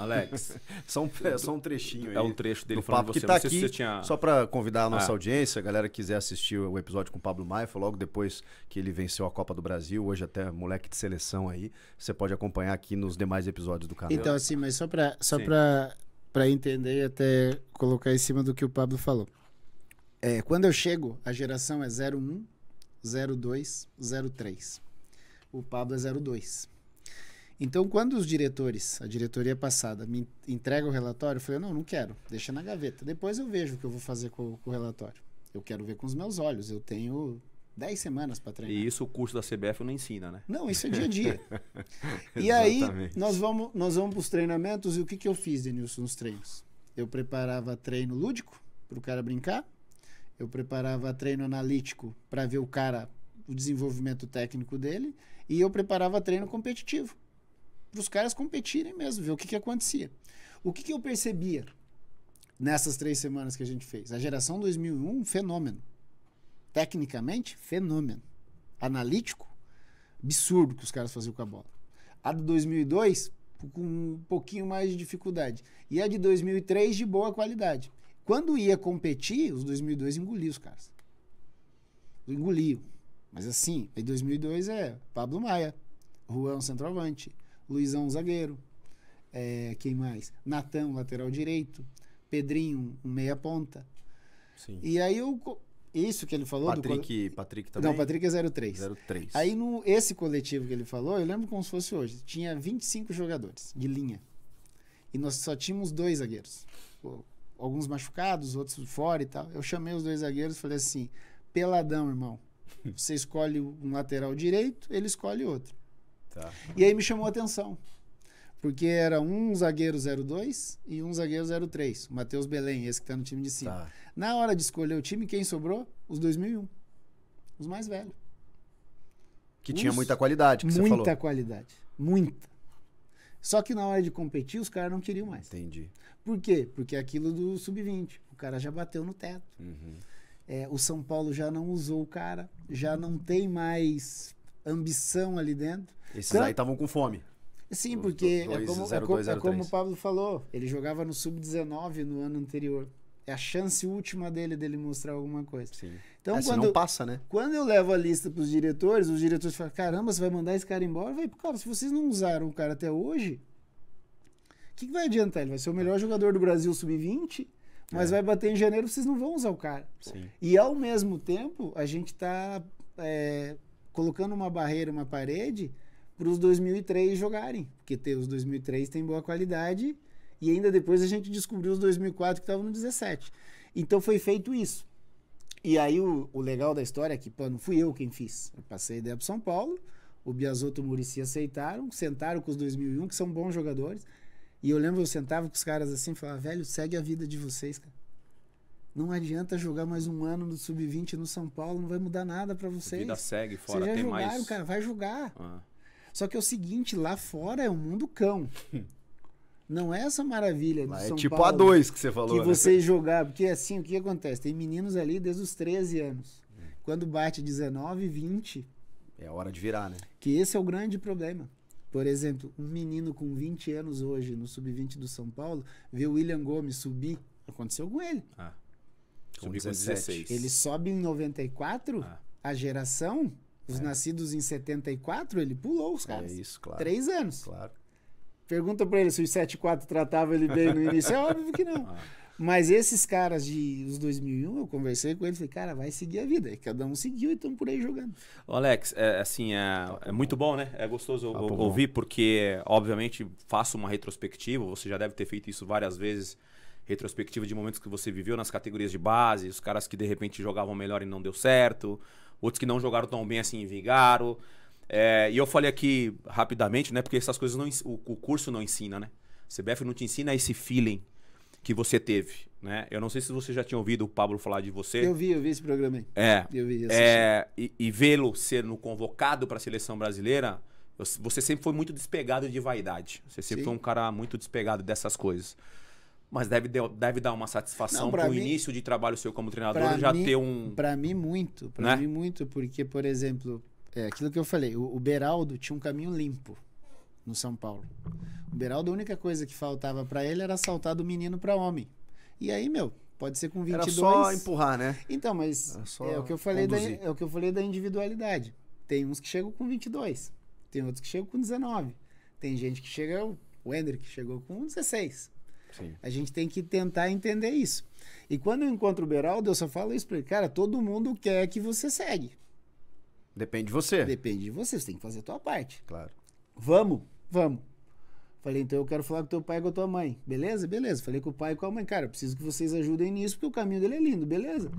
Alex. só, um, só um trechinho aí. É um trecho dele falando você. Que tá aqui, tinha... Só para convidar a ah. nossa ah. audiência, a galera que quiser assistir o episódio com o Pablo Maia, foi logo depois que ele venceu a Copa do Brasil, hoje até moleque de seleção aí. Você pode acompanhar aqui nos demais episódios do canal. Então, assim, mas só para só para entender e até colocar em cima do que o Pablo falou. É, quando eu chego, a geração é 01, 02, 03. O Pablo é 02. Então, quando os diretores, a diretoria passada, me entrega o relatório, eu falei, não, não quero, deixa na gaveta. Depois eu vejo o que eu vou fazer com, com o relatório. Eu quero ver com os meus olhos, eu tenho 10 semanas para treinar. E isso o curso da CBF não ensina, né? Não, isso é dia a dia. e aí, nós vamos, nós vamos para os treinamentos, e o que, que eu fiz, Denilson, nos treinos? Eu preparava treino lúdico, para o cara brincar, eu preparava treino analítico para ver o cara, o desenvolvimento técnico dele, e eu preparava treino competitivo para os caras competirem mesmo, ver o que, que acontecia. O que, que eu percebia nessas três semanas que a gente fez? A geração 2001, fenômeno. Tecnicamente, fenômeno. Analítico, absurdo que os caras faziam com a bola. A de 2002, com um pouquinho mais de dificuldade. E a de 2003, de boa qualidade. Quando ia competir, os 2002 engoliam os caras. Engoliam. Mas assim, em 2002 é Pablo Maia, Juan centroavante, Luizão, zagueiro. É, quem mais? Natan, lateral direito. Pedrinho, um meia ponta. Sim. E aí eu isso que ele falou Patrick, do... Patrick também? Não, Patrick é 03. 03. Aí no esse coletivo que ele falou, eu lembro como se fosse hoje. Tinha 25 jogadores de linha. E nós só tínhamos dois zagueiros. Alguns machucados, outros fora e tal. Eu chamei os dois zagueiros e falei assim: peladão, irmão. Você escolhe um lateral direito, ele escolhe outro. Tá. E aí me chamou a atenção. Porque era um zagueiro 02 e um zagueiro 03. O Matheus Belém, esse que tá no time de cima. Tá. Na hora de escolher o time, quem sobrou? Os 2001. Os mais velhos. Que os... tinha muita qualidade, que muita você falou. Muita qualidade. Muita. Só que na hora de competir, os caras não queriam mais. Entendi. Por quê? Porque é aquilo do sub-20. O cara já bateu no teto. Uhum. É, o São Paulo já não usou o cara, já não tem mais ambição ali dentro. Esses aí estavam com fome. Sim, porque é, como, é, é como, é como o Pablo falou, ele jogava no sub-19 no ano anterior. É a chance última dele dele mostrar alguma coisa. Sim. Então, é, quando não passa, né? Quando eu levo a lista para os diretores, os diretores falam: "Caramba, você vai mandar esse cara embora?" Vai, cara, se vocês não usaram o cara até hoje, o que, que, vai adiantar? Ele vai ser o melhor jogador do Brasil sub-20, mas é. vai bater em janeiro, vocês não vão usar o cara. Sim. E ao mesmo tempo, a gente está é, eh, colocando uma barreira, uma parede para os 2003 jogarem, porque ter os 2003 tem boa qualidade e ainda depois a gente descobriu os 2004 que estavam no 17. Então foi feito isso. E aí o, o legal da história é que, pô, não fui eu quem fiz. Eu passei a ideia para São Paulo, o Biasotto e o Murici aceitaram, sentaram com os 2001, que são bons jogadores. E eu lembro, eu sentava com os caras assim e falava, velho, segue a vida de vocês, cara. Não adianta jogar mais um ano no Sub-20 no São Paulo, não vai mudar nada para vocês. A vida segue fora, Vocês já tem jogaram, mais... cara, vai jogar. Ah. Só que é o seguinte, lá fora é um mundo cão. Não é essa maravilha do lá é São é tipo Paulo. Tipo A2 que você falou. Que né? você jogar, porque assim, o que acontece? Tem meninos ali desde os 13 anos. Hum. Quando bate 19, 20, é hora de virar, né? Que esse é o grande problema. Por exemplo, um menino com 20 anos hoje no sub-20 do São Paulo, vê o William Gomes subir, aconteceu com ele. Ah. Com 17. Ele sobe em 94, ah. a geração os é. nascidos em 74, ele pulou os é caras. É isso, claro. Três anos. Claro. Pergunta para ele se os 74 tratava ele bem no início. É óbvio que não. Ah. Mas esses caras de os 2001, eu conversei com eles, falei, cara, vai seguir a vida. E cada um seguiu e estão por aí jogando. Ô Alex, é, assim, é, é, muito bom, né? É gostoso tá ouvir, bom. porque, obviamente, faço uma retrospectiva, você já deve ter feito isso várias vezes, retrospectiva de momentos que você viveu nas categorias de base, os caras que, de repente, jogavam melhor e não deu certo, outros que não jogaram tão bem assim vingaram. É, e eu falei aqui rapidamente, né? Porque essas coisas não, o, o curso não ensina, né? O CBF não te ensina esse feeling que você teve, né? Eu não sei se você já tinha ouvido o Pablo falar de você. Eu vi, eu vi esse programa aí. É. Eu vi. Eu é, e, e vê-lo sendo convocado para a seleção brasileira, você sempre foi muito despegado de vaidade. Você sempre Sim. foi um cara muito despegado dessas coisas. Mas deve, deve dar uma satisfação para o início de trabalho seu como treinador já mim, ter um. Para mim, muito. Para né? mim, muito. Porque, por exemplo, é aquilo que eu falei, o, o Beraldo tinha um caminho limpo no São Paulo. O Beraldo, a única coisa que faltava para ele era saltar do menino para homem. E aí, meu, pode ser com 22. Era só empurrar, né? Então, mas é o, que eu falei da, é o que eu falei da individualidade. Tem uns que chegam com 22, tem outros que chegam com 19. Tem gente que chega, o Hendrick chegou com 16. Sim. A gente tem que tentar entender isso. E quando eu encontro o Beraldo, eu só falo isso pra ele. Cara, todo mundo quer que você segue. Depende de você. Depende de você. Você tem que fazer a tua parte. Claro. Vamos, vamos. Falei, então eu quero falar com teu pai e com a tua mãe. Beleza? Beleza. Falei com o pai e com a mãe. Cara, preciso que vocês ajudem nisso, porque o caminho dele é lindo. Beleza?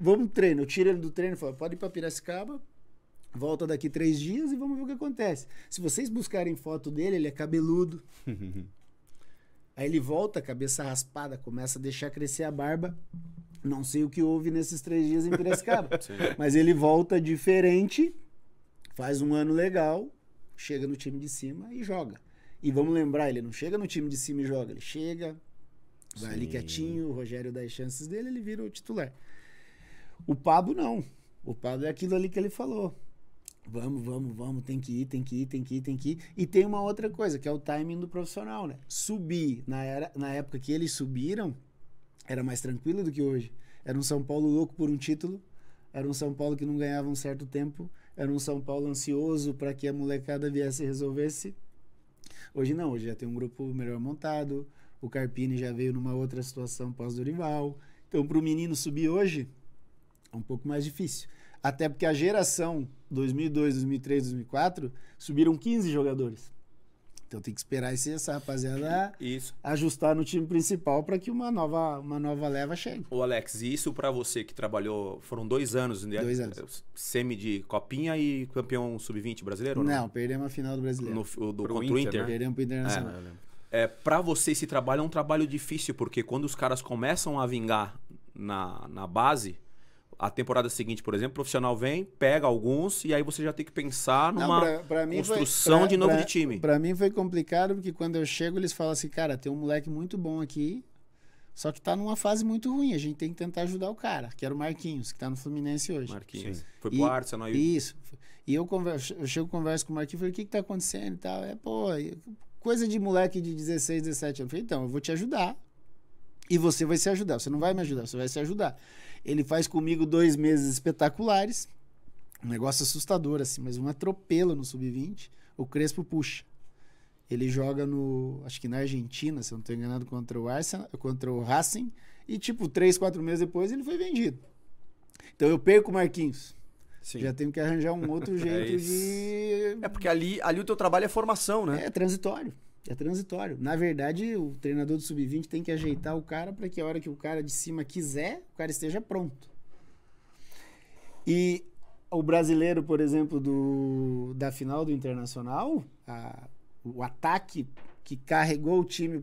Vamos treino. Eu tiro ele do treino e falo, pode ir pra Piracicaba, volta daqui três dias e vamos ver o que acontece. Se vocês buscarem foto dele, ele é cabeludo. Aí ele volta, cabeça raspada, começa a deixar crescer a barba. Não sei o que houve nesses três dias em Piracicaba. mas ele volta diferente, faz um ano legal, chega no time de cima e joga. E vamos lembrar, ele não chega no time de cima e joga, ele chega, vai ali quietinho, o Rogério dá as chances dele, ele vira o titular. O Pablo não. O Pablo é aquilo ali que ele falou. Vamos, vamos, vamos, tem que ir, tem que ir, tem que ir, tem que ir. E tem uma outra coisa, que é o timing do profissional, né? Subir, na, era, na época que eles subiram, era mais tranquilo do que hoje. Era um São Paulo louco por um título, era um São Paulo que não ganhava um certo tempo, era um São Paulo ansioso para que a molecada viesse e resolvesse. Hoje não, hoje já tem um grupo melhor montado, o Carpini já veio numa outra situação pós-Dorival. Então, para o menino subir hoje, é um pouco mais difícil. Até porque a geração 2002, 2003, 2004 subiram 15 jogadores. Então tem que esperar esse, essa rapaziada isso. ajustar no time principal para que uma nova, uma nova leva chegue. O Alex, e isso para você que trabalhou, foram dois anos, né? dois anos. semi de copinha e campeão sub-20 brasileiro? Não, não, perdemos a final do brasileiro. No, do, contra o Inter. Inter. Né? Perdemos pro Internacional. É, é para você esse trabalho é um trabalho difícil porque quando os caras começam a vingar na, na base a temporada seguinte, por exemplo, o profissional vem, pega alguns e aí você já tem que pensar numa Não, pra, pra construção foi, pra, de novo de time. Para mim foi complicado porque quando eu chego eles falam assim, cara, tem um moleque muito bom aqui, só que tá numa fase muito ruim, a gente tem que tentar ajudar o cara, que era o Marquinhos, que tá no Fluminense hoje. Marquinhos. Sim. Foi pro Arsenal aí. Isso. E eu, converso, eu chego, converso com o Marquinhos, falei, o que que tá acontecendo e tal. É, pô, é, coisa de moleque de 16, 17 anos. Eu falei, então, eu vou te ajudar e você vai se ajudar. Você não vai me ajudar, você vai se ajudar. Ele faz comigo dois meses espetaculares. Um negócio assustador, assim, mas um atropelo no sub-20. O Crespo puxa. Ele joga no. Acho que na Argentina, se eu não estou enganado, contra o Arsenal, contra o Racing. E, tipo, três, quatro meses depois ele foi vendido. Então eu perco o Marquinhos. Sim. Já tenho que arranjar um outro é jeito é de. É porque ali, ali o teu trabalho é formação, né? É transitório. É transitório. Na verdade, o treinador do sub-20 tem que ajeitar o cara para que a hora que o cara de cima quiser, o cara esteja pronto. E o brasileiro, por exemplo, do, da final do Internacional, a, o ataque que carregou o time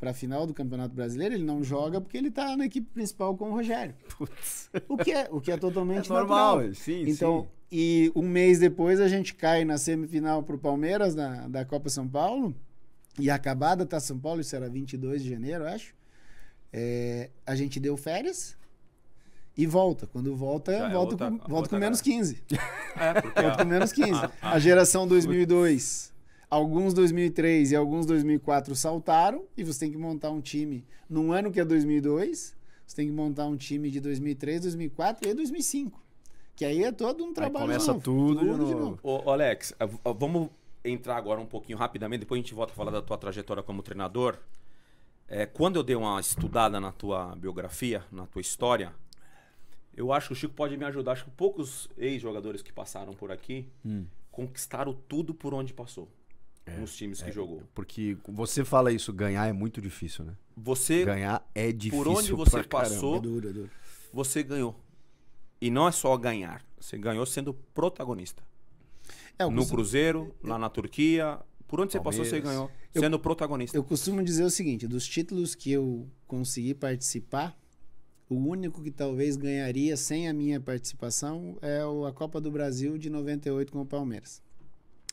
para a final do Campeonato Brasileiro, ele não joga porque ele está na equipe principal com o Rogério. Putz. O que é, o que é totalmente é normal. Natural. Sim, então, sim. E um mês depois a gente cai na semifinal para o Palmeiras, na, da Copa São Paulo. E acabada tá São Paulo, isso era 22 de janeiro, acho. É, a gente deu férias e volta. Quando volta, é volta, outra, com, volta com menos 15. É, porque, volta com menos 15. A geração 2002, alguns 2003 e alguns 2004 saltaram e você tem que montar um time num ano que é 2002, você tem que montar um time de 2003, 2004 e 2005. Que aí é todo um trabalho. Aí começa novo, tudo, tudo De novo. Ô, Alex, eh, eh, vamos entrar agora um pouquinho rapidamente, depois a gente volta a falar da tua trajetória como treinador. É, quando eu dei uma estudada na tua biografia, na tua história, eu acho que o Chico pode me ajudar. Acho que poucos ex-jogadores que passaram por aqui hum. conquistaram tudo por onde passou. É, nos times que é, jogou. Porque você fala isso, ganhar é muito difícil, né? Você ganhar é difícil. Por onde você passou, é duro, é duro. você ganhou. E não é só ganhar. Você ganhou sendo protagonista. É, no Cruzeiro, eu... lá na Turquia. Por onde você passou, você ganhou. Sendo eu, protagonista. Eu costumo dizer o seguinte: dos títulos que eu consegui participar, o único que talvez ganharia sem a minha participação é a Copa do Brasil de 98 com o Palmeiras.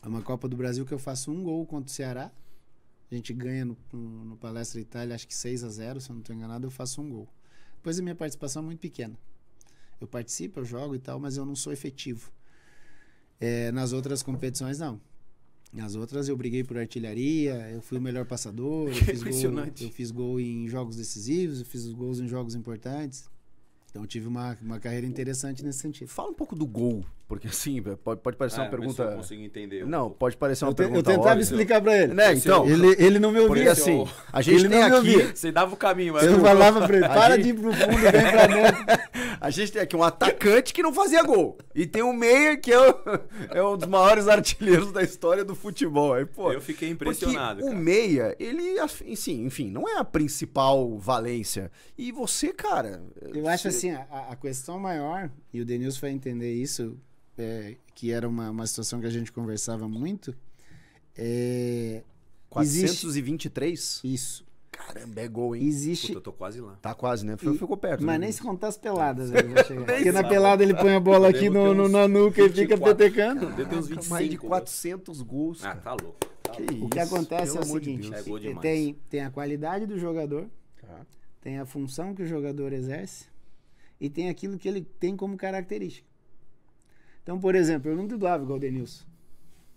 É uma Copa do Brasil que eu faço um gol contra o Ceará. A gente ganha no, no, no Palestra Itália, acho que 6 a 0 se eu não estou enganado, eu faço um gol. Depois a minha participação é muito pequena. Eu participo, eu jogo e tal, mas eu não sou efetivo. É, nas outras competições, não. Nas outras eu briguei por artilharia, eu fui o melhor passador, eu é fiz, gol, eu fiz gol em jogos decisivos, eu fiz gols em jogos importantes. Então tive uma, uma carreira interessante nesse sentido. Fala um pouco do gol. Porque assim, é, pode, pode parecer é, uma ah, pergunta. Eu não consigo entender. Não, pode parecer uma eu te, pergunta. Eu tentava explicar pra ele. Né, então. Ele, ele não me ouvia. assim, a gente ele tem não aqui. Você dava o caminho, mas. Eu não falava pra ele, para gente... de ir pro fundo, vem pra dentro. a gente tem aqui um atacante que não fazia gol. E tem um meia que é, o, é um dos maiores artilheiros da história do futebol. Aí, pô, eu fiquei impressionado. O meia, ele, assim, enfim, não é a principal valência. E você, cara. Eu acho assim, a, a questão maior, e o Denilson vai entender isso é, que era uma, uma situação que a gente conversava muito. É, 423? Existe... Isso. Caramba, é gol, hein? Existe. Puta, eu tô quase lá. Tá quase, né? Ficou, e... ficou perto. Mas né? nem se contar as peladas, tá. Porque na pelada ele põe a bola tá aqui no, no, na nuca e fica petecando. Deve ter uns 25. Mais de 400 né? gols. Ah, cara. Ah, tá louco. Tá que o que acontece Pelo é o seguinte: de é tem, tem a qualidade do jogador, tá. tem a função que o jogador exerce e tem aquilo que ele tem como característica. Então, por exemplo, eu não driblava igual o Denilson.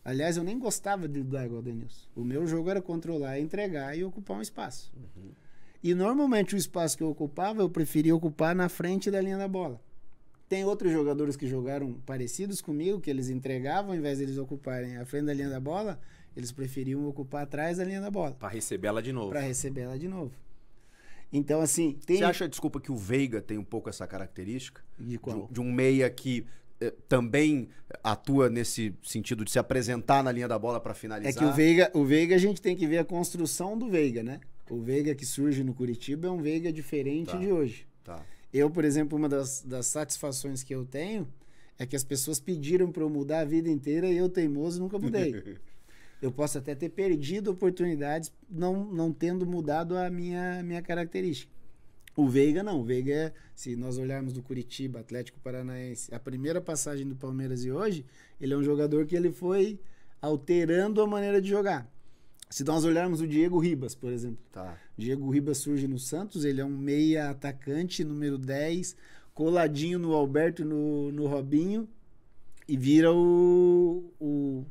Aliás, eu nem gostava de driblar igual o Denilson. O meu jogo era controlar, entregar e ocupar um espaço. Uhum. E normalmente o espaço que eu ocupava, eu preferia ocupar na frente da linha da bola. Tem outros jogadores que jogaram parecidos comigo, que eles entregavam, ao invés de eles ocuparem a frente da linha da bola, eles preferiam ocupar atrás da linha da bola. Para receber ela de novo. Para receber ela de novo. Então, assim. Tem... Você acha, desculpa, que o Veiga tem um pouco essa característica? De qual? De, de um meia que eh, também atua nesse sentido de se apresentar na linha da bola para finalizar. É que o Veiga, o Veiga a gente tem que ver a construção do Veiga, né? O Veiga que surge no Curitiba é um Veiga diferente tá, de hoje. Tá. Eu, por exemplo, uma das, das satisfações que eu tenho é que as pessoas pediram para eu mudar a vida inteira e eu, teimoso, nunca mudei. eu posso até ter perdido oportunidades não, não tendo mudado a minha, minha característica. O Veiga não, o Veiga é, se nós olharmos do Curitiba, Atlético Paranaense, a primeira passagem do Palmeiras e hoje, ele é um jogador que ele foi alterando a maneira de jogar. Se nós olharmos o Diego Ribas, por exemplo. Tá. Diego Ribas surge no Santos, ele é um meia atacante, número 10, coladinho no Alberto no, no Robinho, e vira o, o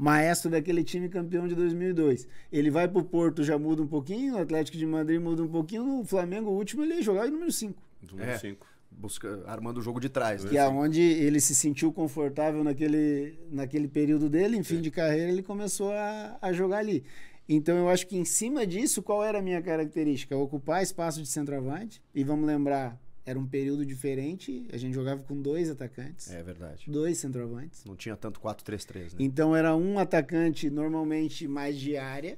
maestro daquele time campeão de 2002. Ele vai pro Porto, já muda um pouquinho, o Atlético de Madrid muda um pouquinho, o Flamengo, o último, ele ia é jogar em número 5. É. Número 5. Busca, armando o jogo de trás. Né? Que né? é onde ele se sentiu confortável naquele, naquele período dele, em fim é. de carreira, ele começou a, a jogar ali. Então eu acho que em cima disso, qual era a minha característica? Ocupar espaço de centroavante. E vamos lembrar, era um período diferente. A gente jogava com dois atacantes. É verdade. Dois centroavantes. Não tinha tanto 4-3-3, né? Então era um atacante normalmente mais de área.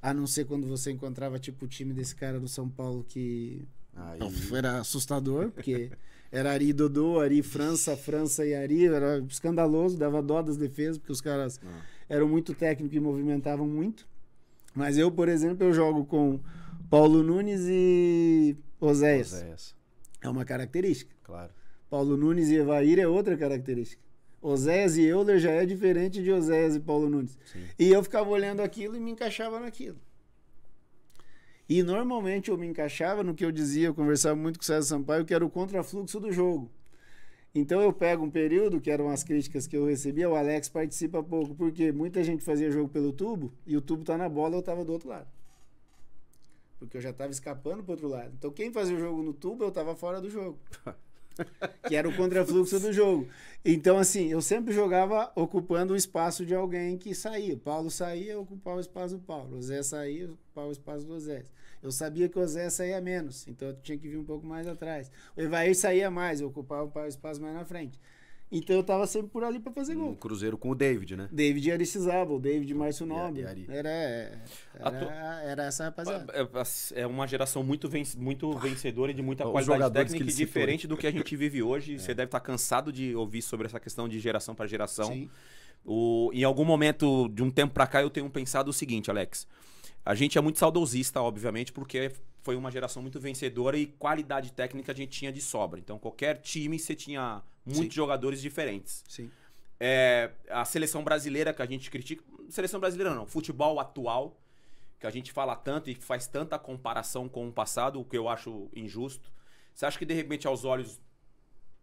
A não ser quando você encontrava, tipo, o time desse cara do São Paulo que. Aí... Era assustador, porque era Ari e Dodô, Ari França, França e Ari. Era escandaloso, dava dó das defesas, porque os caras ah. eram muito técnicos e movimentavam muito. Mas eu, por exemplo, eu jogo com Paulo Nunes e Oséias. Oséias. É uma característica. Claro. Paulo Nunes e Evair é outra característica. Oséias e Euler já é diferente de Oséias e Paulo Nunes. Sim. E eu ficava olhando aquilo e me encaixava naquilo. E normalmente eu me encaixava no que eu dizia, eu conversava muito com o César Sampaio, que era o contrafluxo do jogo. Então eu pego um período, que eram as críticas que eu recebia, o Alex participa pouco, porque muita gente fazia jogo pelo tubo, e o tubo tá na bola, eu tava do outro lado. Porque eu já estava escapando pro outro lado. Então quem fazia o jogo no tubo, eu estava fora do jogo. que era o contrafluxo do jogo. Então, assim, eu sempre jogava ocupando o espaço de alguém que saía. O Paulo saía, eu ocupava o espaço do Paulo. O Zé saía, eu ocupava o espaço do Zé. Eu sabia que o Zé saía menos, então eu tinha que vir um pouco mais atrás. O Evair saía mais, eu ocupava o espaço mais na frente. Então eu tava sempre por ali para fazer gol. No Cruzeiro com o David, né? David e o David Márcio Nobre. Era, é, era, era, essa rapaziada. É, é, é uma geração muito, venc... muito vencedora e de muita qualidade técnica que diferente do que a gente vive hoje. É. Você deve estar tá cansado de ouvir sobre essa questão de geração para geração. Sim. O... Em algum momento, de um tempo para cá, eu tenho pensado o seguinte, Alex. A gente é muito saudosista, obviamente, porque foi uma geração muito vencedora e qualidade técnica a gente tinha de sobra. Então, qualquer time você tinha muitos Sim. jogadores diferentes. Sim. É, a seleção brasileira que a gente critica. Seleção brasileira não, futebol atual, que a gente fala tanto e faz tanta comparação com o passado, o que eu acho injusto. Você acha que de repente aos olhos.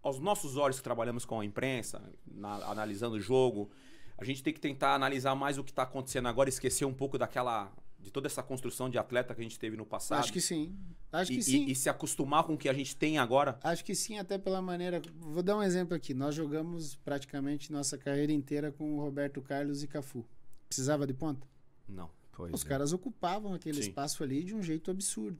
Aos nossos olhos que trabalhamos com a imprensa, na, analisando o jogo, a gente tem que tentar analisar mais o que está acontecendo agora, esquecer um pouco daquela de toda essa construção de atleta que a gente teve no passado? Acho que sim. Acho e, que sim. E, e, se acostumar com o que a gente tem agora? Acho que sim, até pela maneira. Vou dar um exemplo aqui. Nós jogamos praticamente nossa carreira inteira com o Roberto Carlos e Cafu. Precisava de ponta? Não. Pois Os é. caras ocupavam aquele sim. espaço ali de um jeito absurdo.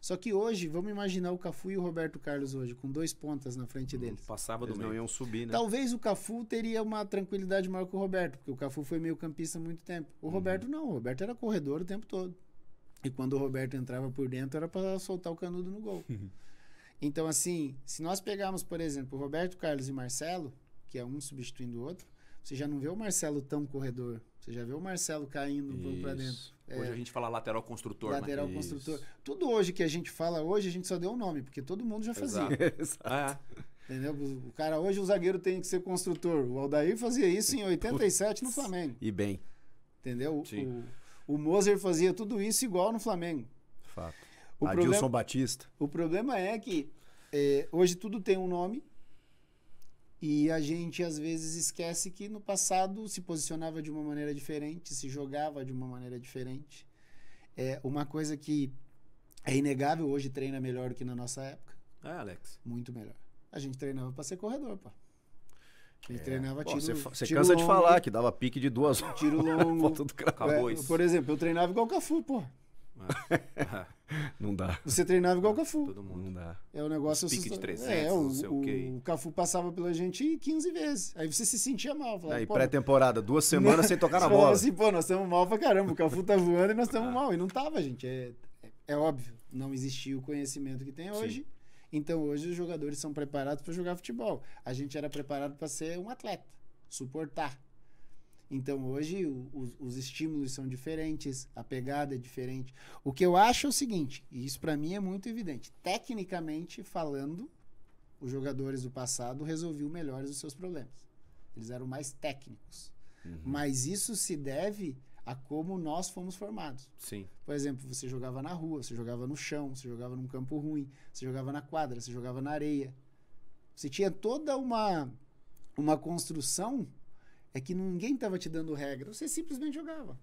Só que hoje, vamos imaginar o Cafu e o Roberto Carlos hoje, com dois pontas na frente não, hum, deles. Passava do meio. e iam subir, né? Talvez o Cafu teria uma tranquilidade maior que o Roberto, porque o Cafu foi meio campista há muito tempo. O uhum. Roberto não, o Roberto era corredor o tempo todo. E quando o Roberto entrava por dentro, era para soltar o canudo no gol. Uhum. Então, assim, se nós pegarmos, por exemplo, Roberto Carlos e Marcelo, que é um substituindo o outro, você já não vê o Marcelo tão corredor. Você já vê o Marcelo caindo para dentro. É. Hoje é, a gente fala lateral construtor. Né? Lateral né? construtor. Isso. Tudo hoje que a gente fala hoje, a gente só deu o um nome, porque todo mundo já fazia. Exato. É. Entendeu? O cara hoje, o zagueiro tem que ser construtor. O Aldair fazia isso em 87 no Flamengo. E bem. Entendeu? O, o Moser fazia tudo isso igual no Flamengo. Fato. O Adilson problema, Batista. O problema é que é, hoje tudo tem um nome e a gente às vezes esquece que no passado se posicionava de uma maneira diferente, se jogava de uma maneira diferente. É uma coisa que é inegável hoje treina melhor do que na nossa época. Ah, Alex. Muito melhor. A gente treinava para ser corredor, pô. Ele é. treinava tiro. Você cansa longo, de falar que dava pique de duas horas. Tiro longo. é, Por exemplo, eu treinava igual o Cafu, pô. É. é. Não dá. Você treinava igual o Cafu. Todo mundo. Não dá. É um negócio assim. Pique de 300, é, o, o, o, Cafu passava pela gente 15 vezes. Aí você se sentia mal. Falava, Aí pré-temporada, duas né? semanas sem tocar na bola. assim, pô, nós estamos mal pra caramba. O Cafu tá voando e nós estamos ah. mal. E não tava, gente. É, é, é, óbvio. Não existia o conhecimento que tem hoje. Sim. Então hoje os jogadores são preparados para jogar futebol. A gente era preparado para ser um atleta, suportar. Então hoje os, os, estímulos são diferentes, a pegada é diferente. O que eu acho é o seguinte, e isso para mim é muito evidente. Tecnicamente falando, os jogadores do passado resolviam melhores os seus problemas. Eles eram mais técnicos. Uhum. Mas isso se deve a como nós fomos formados. Sim. Por exemplo, você jogava na rua, você jogava no chão, você jogava num campo ruim, você jogava na quadra, você jogava na areia. Você tinha toda uma uma construção é que ninguém estava te dando regra, você simplesmente jogava.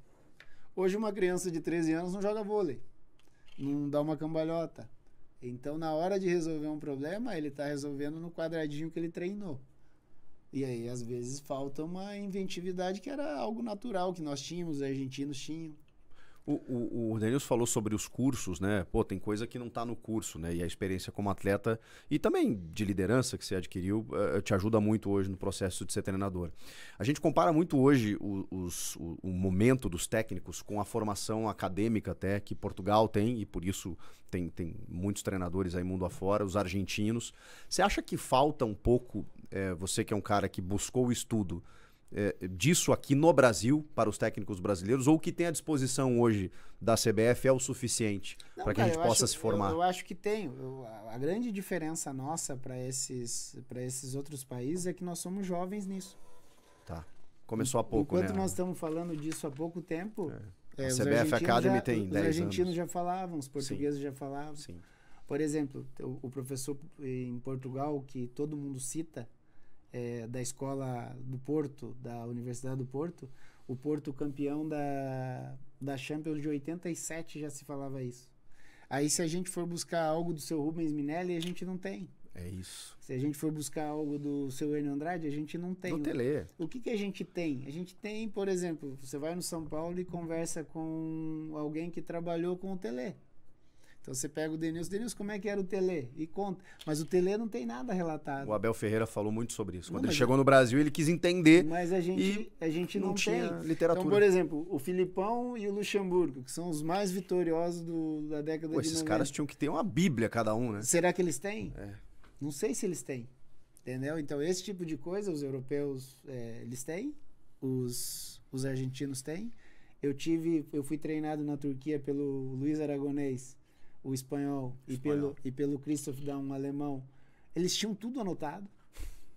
Hoje uma criança de 13 anos não joga vôlei, não dá uma cambalhota. Então na hora de resolver um problema, ele está resolvendo no quadradinho que ele treinou. E aí às vezes falta uma inventividade que era algo natural que nós tínhamos, os argentinos tinham. O, o, o Denilson falou sobre os cursos, né? Pô, tem coisa que não está no curso, né? E a experiência como atleta e também de liderança que você adquiriu uh, te ajuda muito hoje no processo de ser treinador. A gente compara muito hoje o, os, o, o momento dos técnicos com a formação acadêmica até que Portugal tem e por isso tem, tem muitos treinadores aí mundo afora, os argentinos. Você acha que falta um pouco, é, você que é um cara que buscou o estudo, é, disso aqui no Brasil para os técnicos brasileiros ou o que tem à disposição hoje da CBF é o suficiente para que cara, a gente possa acho, se formar? Eu, eu, acho que tem. Eu, a grande diferença nossa para esses, esses outros países é que nós somos jovens nisso. Tá. Começou há pouco, Enquanto né? nós estamos falando disso há pouco tempo... É. É, a CBF Academy já, tem 10 anos. Os argentinos já falavam, os portugueses Sim. já falavam. Sim. Por exemplo, o professor em Portugal que todo mundo cita é, da escola do Porto, da Universidade do Porto, o Porto campeão da, da Champions de 87 já se falava isso. Aí se a gente for buscar algo do seu Rubens Minelli, a gente não tem. É isso. Se a gente for buscar algo do seu Enio Andrade, a gente não tem. Do Tele. O que, que a gente tem? A gente tem, por exemplo, você vai no São Paulo e conversa com alguém que trabalhou com o Tele. Então você pega o Denilson, Denilson, como é que era o Tele? E conta. Mas o Tele não tem nada relatado. O Abel Ferreira falou muito sobre isso. Quando não, ele é chegou no Brasil, ele quis entender. Mas a gente, a gente não, não tinha tem. literatura. Então, por exemplo, o Filipão e o Luxemburgo, que são os mais vitoriosos do, da década Pô, de esses 90. Esses caras tinham que ter uma bíblia cada um, né? Será que eles têm? É. Não sei se eles têm. Entendeu? Então, esse tipo de coisa os europeus é, eles têm, os, os argentinos têm. Eu tive, eu fui treinado na Turquia pelo Luiz Aragonês o espanhol, espanhol. e pelo e pelo Christoph Daum, um alemão. Eles tinham tudo anotado.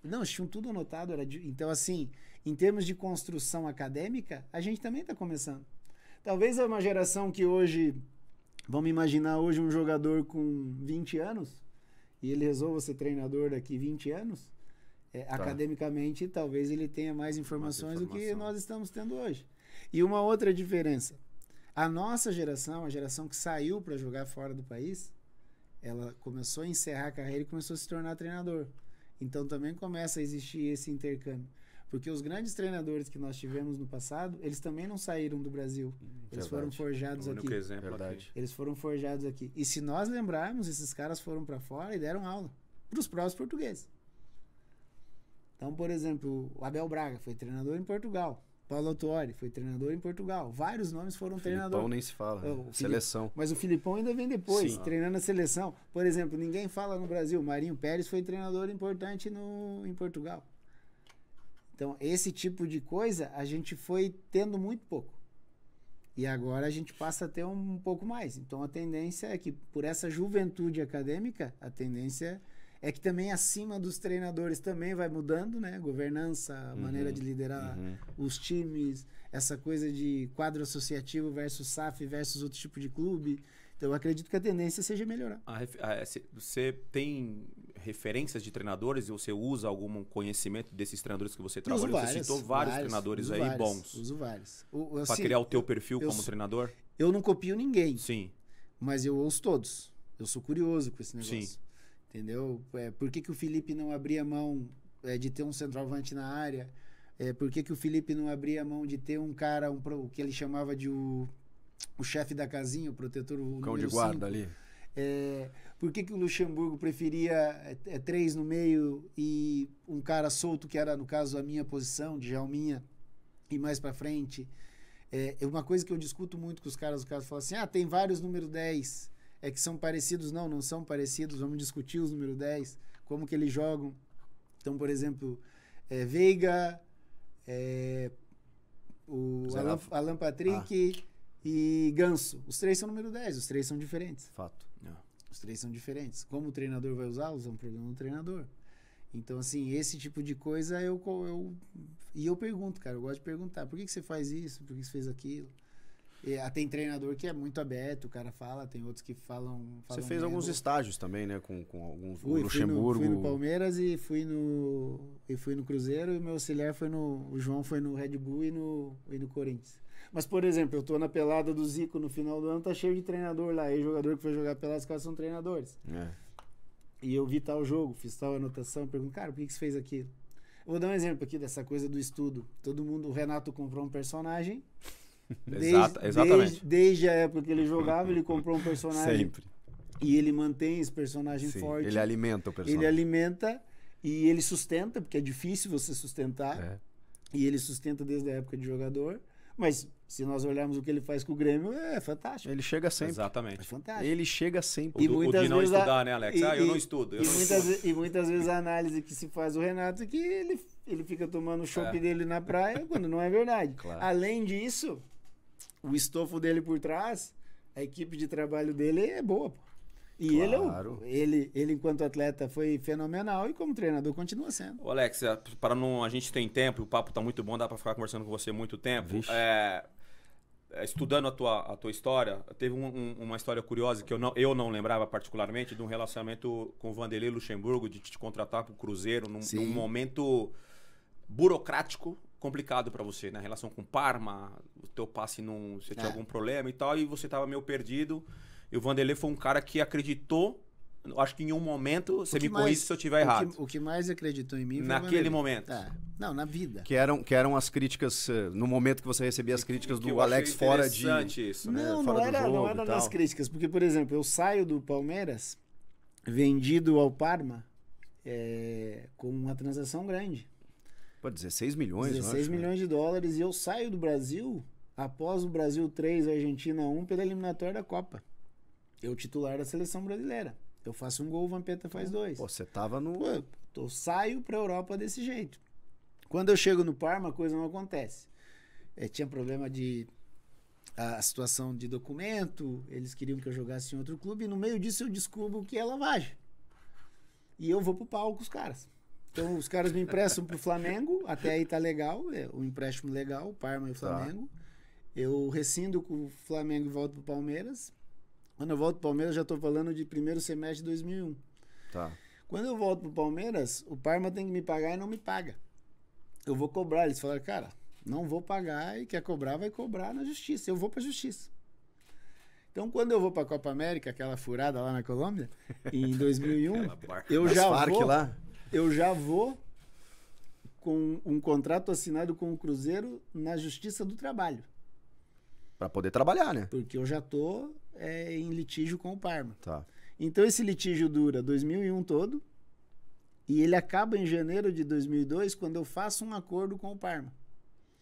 Não, eles tinham tudo anotado. Era de, então, assim, em termos de construção acadêmica, a gente também está começando. Talvez é uma geração que hoje. Vamos imaginar hoje um jogador com 20 anos e ele resolva ser treinador daqui 20 anos. É, tá. Academicamente, talvez ele tenha mais informações mais informação. do que nós estamos tendo hoje. E uma outra diferença: a nossa geração, a geração que saiu para jogar fora do país, ela começou a encerrar a carreira e começou a se tornar treinador. Então também começa a existir esse intercâmbio. Porque os grandes treinadores que nós tivemos no passado, eles também não saíram do Brasil. Hum, verdade. Eles foram forjados o único aqui. Exemplo Verdade. Aqui. Eles foram forjados aqui. E se nós lembrarmos, esses caras foram para fora e deram aula para os próprios portugueses. Então, por exemplo, o Abel Braga foi treinador em Portugal. Paulo Autuori foi treinador em Portugal. Vários nomes foram Filipão treinador. Filipão nem se fala. Né? É, seleção. Filip... Mas o Filipão ainda vem depois, Sim. treinando a seleção. Por exemplo, ninguém fala no Brasil. Marinho Pérez foi treinador importante no... em Portugal. Então, esse tipo de coisa a gente foi tendo muito pouco. E agora a gente passa a ter um, um pouco mais. Então, a tendência é que, por essa juventude acadêmica, a tendência é é que também acima dos treinadores também vai mudando, né? Governança, uhum, maneira de liderar uhum. os times, essa coisa de quadro associativo versus SAF versus outro tipo de clube. Então eu acredito que a tendência seja melhorar. A, a, você é, tem referências de treinadores e você usa algum conhecimento desses treinadores que você trabalha? Várias, você citou vários, vários treinadores aí vários, bons. Uso vários. Para assim, criar o teu perfil eu, como eu, treinador? Eu não copio ninguém. Sim. Mas eu ouço todos. Eu sou curioso com esse negócio. Sim. Entendeu? É, por que, que o Felipe não abria mão é, de ter um centroavante na área? É, por que, que o Felipe não abria mão de ter um cara, um, o que ele chamava de o, o chefe da casinha, o protetor. O cão de guarda cinco? ali. É, por que, que o Luxemburgo preferia é, é, três no meio e um cara solto, que era, no caso, a minha posição, de Jalminha, e mais para frente? É, é uma coisa que eu discuto muito com os caras, os caras falam assim, ah, tem vários número 10 é que são parecidos. Não, não são parecidos. Vamos discutir os número 10, como que eles jogam. Então, por exemplo, é, Veiga, é, o Alan, Alan, Patrick ah. e Ganso. Os três são número 10, os três são diferentes. Fato. É. Os três são diferentes. Como o treinador vai usá-los é um problema do treinador. Então, assim, esse tipo de coisa eu, eu. E eu pergunto, cara, eu gosto de perguntar: por que, que você faz isso? Por que, que você fez aquilo? Ah, tem treinador que é muito aberto, o cara fala, tem outros que falam. falam Você fez mesmo. alguns estágios também, né? Com, com alguns fui, Luxemburgo. Fui no, fui no, Palmeiras e fui no. E fui no Cruzeiro, e meu auxiliar foi no. O João foi no Red Bull e no, e no Corinthians. Mas, por exemplo, eu tô na pelada do Zico no final do ano, tá cheio de treinador lá. E jogador que foi jogar peladas, os são treinadores. É. E eu vi tal jogo, fiz tal anotação, pergunto, cara, por que, que você fez aquilo? vou dar um exemplo aqui dessa coisa do estudo. Todo mundo, o Renato comprou um personagem Desde, exatamente. Desde, desde, a época que ele jogava, ele comprou um personagem. Sempre. E ele mantém esse personagem Sim, forte. Ele alimenta o personagem. Ele alimenta e ele sustenta, porque é difícil você sustentar. É. E ele sustenta desde a época de jogador. Mas se nós olharmos o que ele faz com o Grêmio, é fantástico. Ele chega sempre. Exatamente. É fantástico. Ele chega sempre. E o, muitas o de não vezes estudar, a... né, Alex? E, ah, eu e, não estudo. Eu e, não muitas, estudo. e muitas vezes a análise que se faz do Renato é que ele, ele fica tomando o chopp é. dele na praia, quando não é verdade. Claro. Além disso, o estofo dele por trás, a equipe de trabalho dele é boa, pô. E é claro. ele, ele, ele, enquanto atleta, foi fenomenal e como treinador continua sendo. Ô Alex, é, para não. A gente tem tempo, o papo tá muito bom, dá para ficar conversando com você muito tempo. É, é, estudando a tua, a tua história, teve um, um, uma história curiosa que eu não, eu não lembrava particularmente de um relacionamento com o Vanderlei Luxemburgo, de te contratar para o Cruzeiro num, num momento burocrático complicado para você, na né? relação com Parma, o teu passe não, você é. tinha algum problema e tal, e você tava meio perdido. E o Vanderlei foi um cara que acreditou, acho que em um momento, você me mais, corrige se eu tiver errado. O que, o que mais acreditou em mim foi Naquele momento. É. Não, na vida. Que eram, que eram as críticas, eh, no momento que você recebia as críticas que, do Alex fora de isso, né? Não, fora não era, não era nas críticas, porque por exemplo, eu saio do Palmeiras vendido ao Parma é, com uma transação grande. Pô, 16 milhões, 16 acho, né? milhões né? de dólares e eu saio do Brasil após o Brasil 3, Argentina 1 pela eliminatória da Copa. Eu titular da seleção brasileira. Eu faço um gol, o Vampeta faz então, dois. Pô, você tava no. Pô, eu tô, saio pra Europa desse jeito. Quando eu chego no Parma, a coisa não acontece. É, tinha problema de. A, a situação de documento, eles queriam que eu jogasse em outro clube, e no meio disso eu descubro que é lavagem. E eu vou pro palco com os caras. Então os caras me emprestam pro Flamengo, até aí tá legal, é um empréstimo legal, o Parma e o tá. Flamengo. Tá. Eu rescindo com o Flamengo e volto pro Palmeiras. Quando eu volto pro Palmeiras, já tô falando de primeiro semestre de 2001. Tá. Quando eu volto pro Palmeiras, o Parma tem que me pagar e não me paga. Eu vou cobrar. Eles falaram, cara, não vou pagar e quer cobrar, vai cobrar na justiça. Eu vou pra justiça. Então, quando eu vou para a Copa América, aquela furada lá na Colômbia, em 2001, eu já vou, lá eu já vou com um contrato assinado com o Cruzeiro na Justiça do Trabalho. Para poder trabalhar, né? Porque eu já tô é, em litígio com o Parma. Tá. Então esse litígio dura 2001 todo e ele acaba em janeiro de 2002 quando eu faço um acordo com o Parma.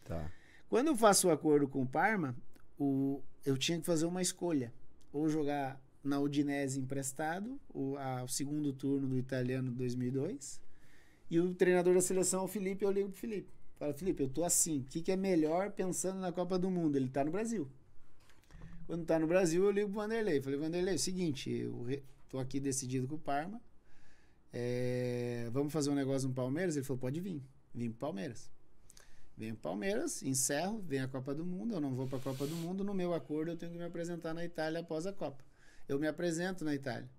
Tá. Quando eu faço o um acordo com o Parma, o, eu tinha que fazer uma escolha, ou jogar na Udinese emprestado, o, a, o segundo turno do italiano 2002. E o treinador da seleção, é o Felipe, eu ligo pro Felipe. Fala, Felipe, eu tô assim. O que, que é melhor pensando na Copa do Mundo? Ele tá no Brasil. Quando tá no Brasil, eu ligo pro Vanderlei. Falei, Vanderlei, é o seguinte, eu tô aqui decidido com o Parma. É... Vamos fazer um negócio no Palmeiras? Ele falou, pode vir. Vim pro Palmeiras. Vem pro Palmeiras, encerro, vem a Copa do Mundo. Eu não vou para a Copa do Mundo. No meu acordo, eu tenho que me apresentar na Itália após a Copa eu me apresento na Itália.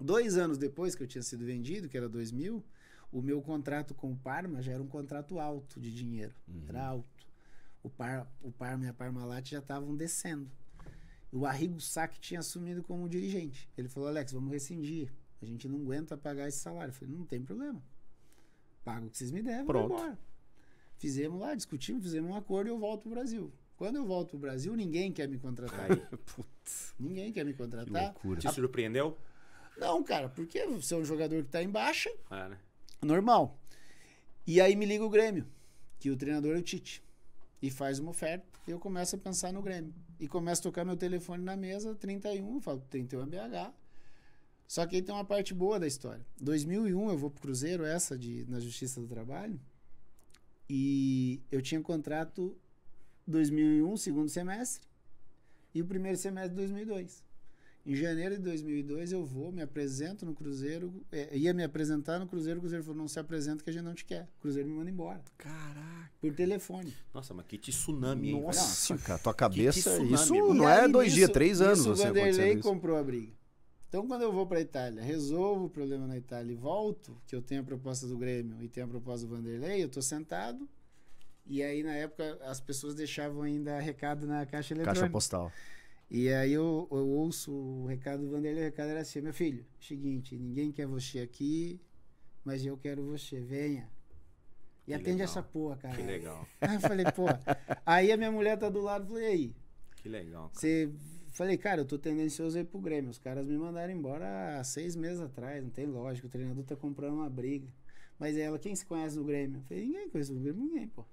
Dois anos depois que eu tinha sido vendido, que era 2000, o meu contrato com o Parma já era um contrato alto de dinheiro. Uhum. Era alto. O, Par, o Parma e a Parmalat já estavam descendo. O Arrigo Sac tinha assumido como dirigente. Ele falou: Alex, vamos rescindir. A gente não aguenta pagar esse salário. Eu falei: não tem problema. Pago o que vocês me devem. Pronto. Vou embora. Fizemos lá, discutimos, fizemos um acordo e eu volto para o Brasil. Quando eu volto pro Brasil, ninguém quer me contratar. Putz. Ninguém quer me contratar. Que Te surpreendeu? Não, cara, porque você é um jogador que tá em baixa. É, né? Normal. E aí me liga o Grêmio, que o treinador é o Tite. E faz uma oferta, e eu começo a pensar no Grêmio. E começo a tocar meu telefone na mesa, 31, eu falo, 31 é BH. Só que aí tem uma parte boa da história. 2001 eu vou pro Cruzeiro, essa de na Justiça do Trabalho. E eu tinha um contrato 2001, segundo semestre, e o primeiro semestre de 2002. Em janeiro de 2002 eu vou, me apresento no Cruzeiro, é, ia me apresentar no Cruzeiro, o Cruzeiro falou, não se apresenta que a gente não te quer. O Cruzeiro me manda embora. Caraca. Por telefone. Nossa, mas que tsunami, hein? Nossa, Nossa cara, tua cabeça, que, que isso não é dois dias, três anos. Isso, você o Vanderlei comprou a briga. Então quando eu vou para a Itália, resolvo o problema na Itália e volto, que eu tenho a proposta do Grêmio e tenho a proposta do Vanderlei, eu tô sentado, e aí, na época, as pessoas deixavam ainda recado na caixa eletrônica. Caixa postal. E aí eu, eu ouço o recado do Vanderlei, o recado era assim, meu filho, seguinte, ninguém quer você aqui, mas eu quero você, venha. E que atende legal. essa porra, cara. Que legal. Aí eu falei, porra. Aí a minha mulher tá do lado, falei, e aí? Que legal, cara. Você... Falei, cara, eu tô tendencioso aí pro Grêmio. Os caras me mandaram embora há seis meses atrás, não tem lógico O treinador tá comprando uma briga. Mas é ela, quem se conhece no Grêmio? Eu falei, ninguém conhece o Grêmio, ninguém, pô.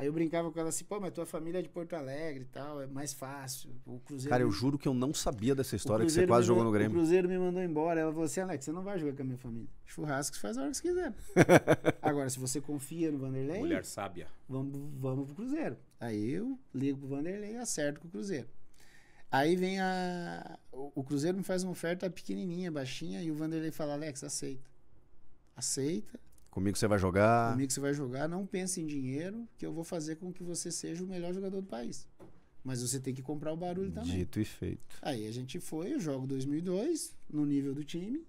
Aí eu brincava com ela assim, pô, mas tua família é de Porto Alegre e tal, é mais fácil. O Cruzeiro Cara, eu juro que eu não sabia dessa história que você quase jogou no Grêmio. O Cruzeiro me mandou embora. Ela falou assim, Alex, você não vai jogar com a minha família. Churrasco faz a hora que você quiser. Agora, se você confia no Vanderlei. Mulher sábia. Vamos, vamos pro Cruzeiro. Aí eu ligo pro Vanderlei e acerto com o Cruzeiro. Aí vem a. O Cruzeiro me faz uma oferta pequenininha, baixinha, e o Vanderlei fala, Alex, aceita. Aceita. Comigo você vai jogar. Comigo você vai jogar. Não pense em dinheiro, que eu vou fazer com que você seja o melhor jogador do país. Mas você tem que comprar o barulho também. Dito e feito. Aí a gente foi, eu jogo 2002, no nível do time.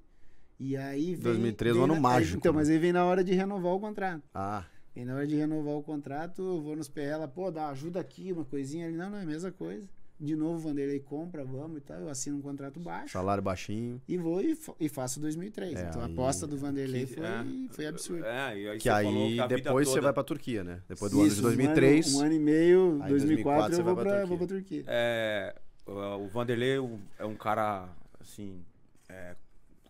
E aí vem. 2003, vem um ano mágico. então, né? mas aí vem na hora de renovar o contrato. Ah. Vem na hora de renovar o contrato, eu vou nos PL, pô, dá ajuda aqui, uma coisinha ali. Não, não é a mesma coisa. De novo, Vanderlei compra, vamos e tal. Eu assino um contrato baixo. Salário baixinho. E vou e, e faço 2003. É, então a aposta do Vanderlei que, foi, é, foi absurda. É, aí que aí que depois toda... você vai pra Turquia, né? Depois do Isso, ano de 2003. Um ano, um ano e meio, 2004, 2004 eu vou pra, vou pra Turquia. É, o Vanderlei é, é um cara, assim, é,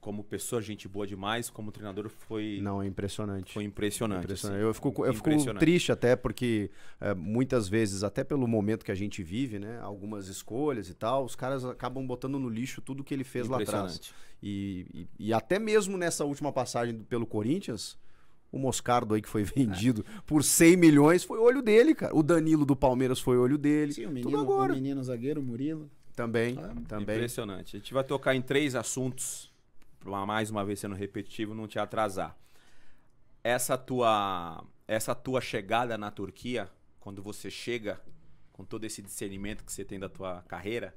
como pessoa, gente boa demais, como treinador foi. Não, é impressionante. Foi impressionante. impressionante. Assim, eu fico, eu fico triste até porque é, muitas vezes, até pelo momento que a gente vive, né? Algumas escolhas e tal, os caras acabam botando no lixo tudo que ele fez lá atrás. E, e, e até mesmo nessa última passagem pelo Corinthians. O Moscardo aí que foi vendido é. por 100 milhões foi olho dele, cara. O Danilo do Palmeiras foi olho dele. Sim, o menino, tudo agora. o menino zagueiro, Murilo. Também, ah, também. Impressionante. A gente vai tocar em três assuntos mais uma vez sendo repetitivo, não te atrasar. Essa tua, essa tua chegada na Turquia, quando você chega com todo esse discernimento que você tem da tua carreira,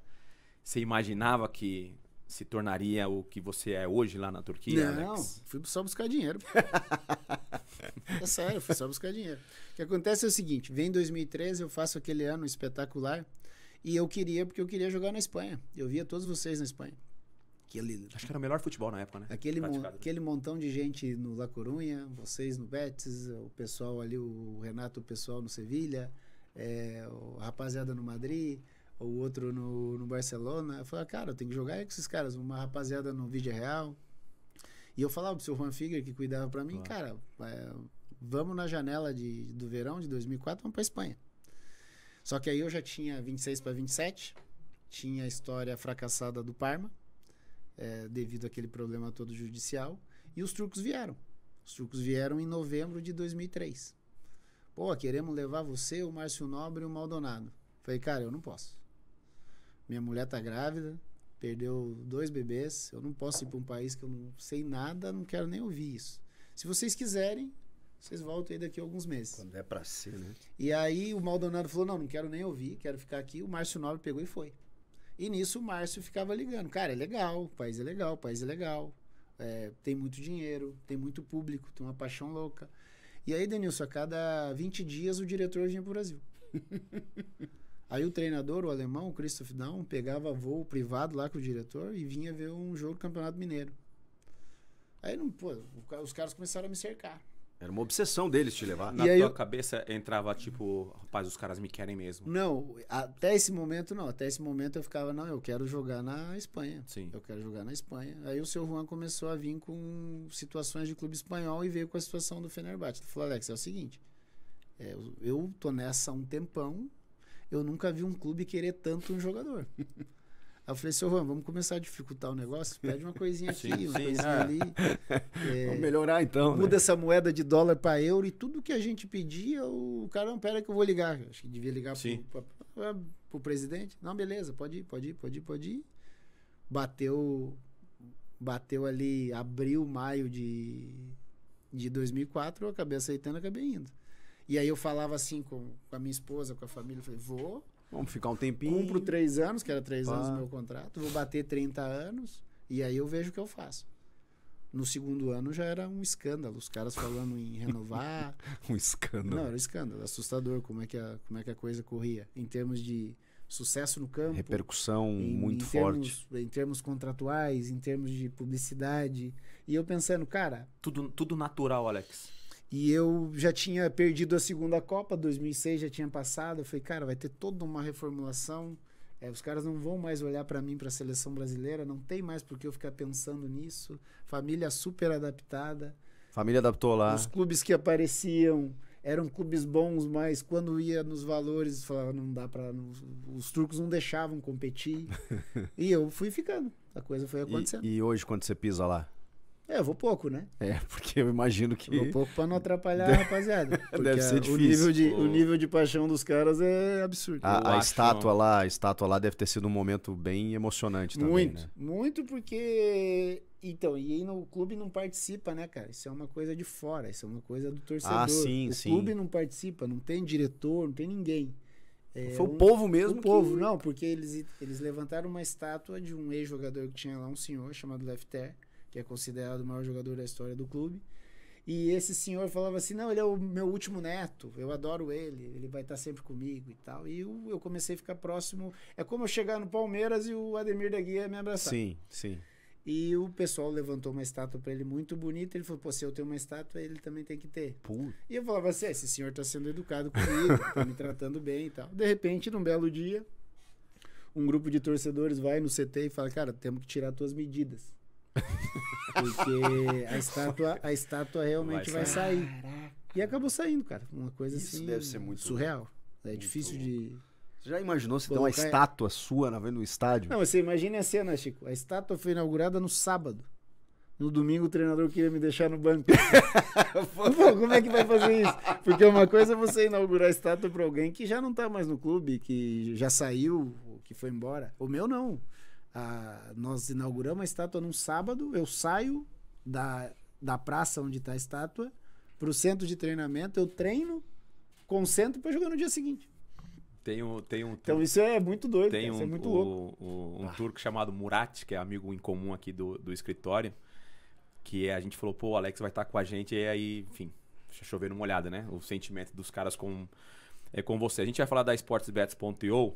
você imaginava que se tornaria o que você é hoje lá na Turquia? Não, Alex? fui só buscar dinheiro. é sério, fui só buscar dinheiro. O que acontece é o seguinte: vem 2013, eu faço aquele ano espetacular e eu queria, porque eu queria jogar na Espanha. Eu via todos vocês na Espanha. Aquele, Acho que era o melhor futebol na época, né? Aquele, mo aquele montão de gente no La Corunha, vocês no Betis, o pessoal ali, o Renato, o pessoal no Sevilha, é, o rapaziada no Madrid, o outro no, no Barcelona. Eu falei, cara, eu tenho que jogar aí com esses caras, uma rapaziada no Vídeo Real. E eu falava pro seu Juan Figuer, que cuidava para mim, claro. cara, é, vamos na janela de, do verão de 2004, vamos pra Espanha. Só que aí eu já tinha 26 para 27, tinha a história fracassada do Parma é, devido àquele problema todo judicial. E os turcos vieram. Os turcos vieram em novembro de 2003. Pô, queremos levar você, o Márcio Nobre e o Maldonado. Falei, cara, eu não posso. Minha mulher tá grávida, perdeu dois bebês. Eu não posso ir para um país que eu não sei nada, não quero nem ouvir isso. Se vocês quiserem, vocês voltam aí daqui a alguns meses. Quando é para ser, né? E aí o Maldonado falou: não, não quero nem ouvir, quero ficar aqui. O Márcio Nobre pegou e foi. E nisso o Márcio ficava ligando. Cara, é legal, o país é legal, o país é legal. É, tem muito dinheiro, tem muito público, tem uma paixão louca. E aí, Denilson, a cada 20 dias o diretor vinha pro Brasil. aí o treinador, o alemão, o Christoph Daum, pegava voo privado lá com o diretor e vinha ver um jogo do Campeonato Mineiro. Aí não, pô, os caras começaram a me cercar. Era uma obsessão deles te levar. Na e tua eu... cabeça entrava tipo, rapaz, os caras me querem mesmo. Não, até esse momento não. Até esse momento eu ficava, não, eu quero jogar na Espanha. Sim. Eu quero jogar na Espanha. Aí o seu Juan começou a vir com situações de clube espanhol e veio com a situação do Fenerbahçe. Ele falou, Alex, é o seguinte, é, eu tô nessa há um tempão, eu nunca vi um clube querer tanto um jogador. Aí eu falei, seu assim, Juan, vamos começar a dificultar o negócio? Pede uma coisinha aqui, sim, uma sim, coisinha ah. ali. É, vamos melhorar então. Né? Muda né? essa moeda de dólar para euro e tudo que a gente pedia, o cara, não, pera que eu vou ligar. Acho que devia ligar para o presidente. Não, beleza, pode ir, pode ir, pode ir, pode ir. Bateu, bateu ali abril, maio de, de 2004, eu acabei aceitando, acabei indo. E aí eu falava assim com, com a minha esposa, com a família, falei, vou Vamos ficar um tempinho. Cumpro três anos, que era três anos o meu contrato, vou bater 30 anos e aí eu vejo o que eu faço. No segundo ano já era um escândalo, os caras falando em renovar. um escândalo. Não, era um escândalo, assustador como é que a, como é que a coisa corria em termos de sucesso no campo. Repercussão em, muito em termos, forte. Em termos contratuais, em termos de publicidade. E eu pensando, cara. Tudo, tudo natural, Alex. E eu já tinha perdido a segunda Copa, 2006 já tinha passado. Eu falei, cara, vai ter toda uma reformulação. É, os caras não vão mais olhar para mim, para a seleção brasileira. Não tem mais por que eu ficar pensando nisso. Família super adaptada. Família adaptou lá. Os clubes que apareciam eram clubes bons, mas quando ia nos valores, falava, não dá para. Os turcos não deixavam competir. e eu fui ficando. A coisa foi acontecendo. E, e hoje, quando você pisa lá? É, eu vou pouco, né? É, porque eu imagino que. Eu vou pouco pra não atrapalhar, rapaziada. Deve ser difícil. O nível, de, o nível de paixão dos caras é absurdo. A, a estátua não. lá, a estátua lá deve ter sido um momento bem emocionante também. Muito, né? muito porque. Então, e aí no o clube não participa, né, cara? Isso é uma coisa de fora, isso é uma coisa do torcedor. Ah, sim, o sim. O clube não participa, não tem diretor, não tem ninguém. É, Foi o povo mesmo? O que... povo, não, porque eles, eles levantaram uma estátua de um ex-jogador que tinha lá, um senhor chamado Lefter que é considerado o maior jogador da história do clube. E esse senhor falava assim: não, ele é o meu último neto, eu adoro ele, ele vai estar sempre comigo e tal. E eu, eu comecei a ficar próximo. É como eu chegar no Palmeiras e o Ademir da Guia me abraçar. Sim, sim. E o pessoal levantou uma estátua para ele muito bonita. Ele falou: Pô, se eu tenho uma estátua, ele também tem que ter. Pum. E eu falava assim: é, esse senhor está sendo educado comigo, está me tratando bem e tal. De repente, num belo dia, um grupo de torcedores vai no CT e fala: Cara, temos que tirar tuas medidas. Porque a estátua, a estátua realmente vai, vai sair. E acabou saindo, cara. Uma coisa Isso assim. deve ser muito surreal. É muito difícil de. Você já imaginou se tem uma estátua sua na vendo do estádio? Não, você imagina a cena, Chico. A estátua foi inaugurada no sábado. No domingo o treinador queria me deixar no banco. Pô, como é que vai fazer isso? Porque uma coisa é você inaugurar a estátua para alguém que já não tá mais no clube, que já saiu, que foi embora. O meu não a, ah, nós inauguramos a estátua num sábado, eu saio da, da praça onde está a estátua para o centro de treinamento, eu treino, concentro para jogar no dia seguinte. Tem um, tem um Então isso é muito doido, tem um, é muito louco. O, um ah. turco chamado Murat, que é amigo em comum aqui do, do escritório, que é, a gente falou, pô, o Alex vai estar tá com a gente, e aí, enfim, chover uma olhada, né? O sentimento dos caras com, é, com você. A gente vai falar da sportsbets.io,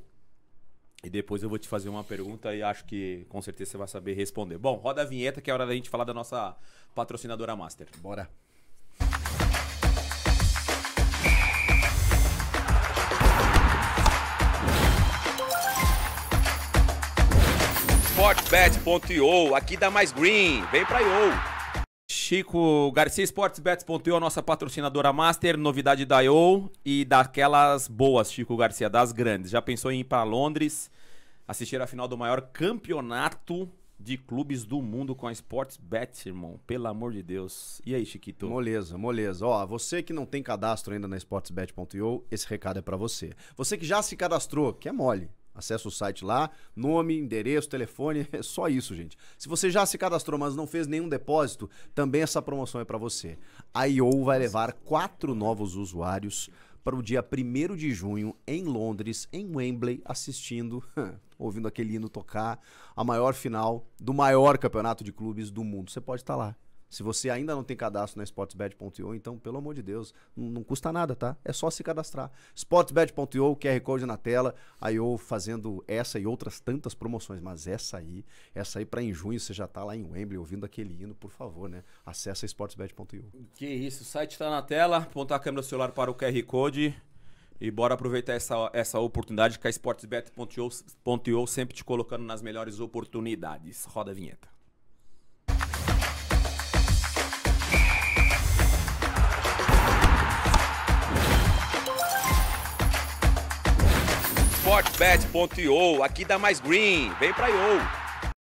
e depois eu vou te fazer uma pergunta e acho que com certeza você vai saber responder. Bom, roda a vinheta que é hora da gente falar da nossa patrocinadora Master. Bora. Sportbet.io, aqui dá mais green, vem pra IO. Chico Garcia Sportsbets.eu, a nossa patrocinadora master, novidade da IO e daquelas boas, Chico Garcia, das grandes. Já pensou em ir para Londres assistir a final do maior campeonato de clubes do mundo com a Sportsbet, irmão? Pelo amor de Deus. E aí, Chiquito? Moleza, moleza. Ó, você que não tem cadastro ainda na Sportsbet.io, esse recado é para você. Você que já se cadastrou, que é mole. Acesse o site lá, nome, endereço, telefone, é só isso, gente. Se você já se cadastrou, mas não fez nenhum depósito, também essa promoção é para você. A IO vai levar quatro novos usuários para o dia 1 de junho em Londres, em Wembley, assistindo, ouvindo aquele hino tocar, a maior final do maior campeonato de clubes do mundo. Você pode estar tá lá. Se você ainda não tem cadastro na sportsbet.io, então, pelo amor de Deus, não, não custa nada, tá? É só se cadastrar. sportsbet.io, QR Code na tela, aí eu fazendo essa e outras tantas promoções, mas essa aí, essa aí para em junho você já tá lá em Wembley ouvindo aquele hino, por favor, né? Acesse sportsbet.io. Que isso, o site tá na tela, apontar a câmera do celular para o QR Code. E bora aproveitar essa, essa oportunidade que a sportsbet.io sempre te colocando nas melhores oportunidades. Roda a vinheta. sportbet.io, aqui dá mais green, vem pra io.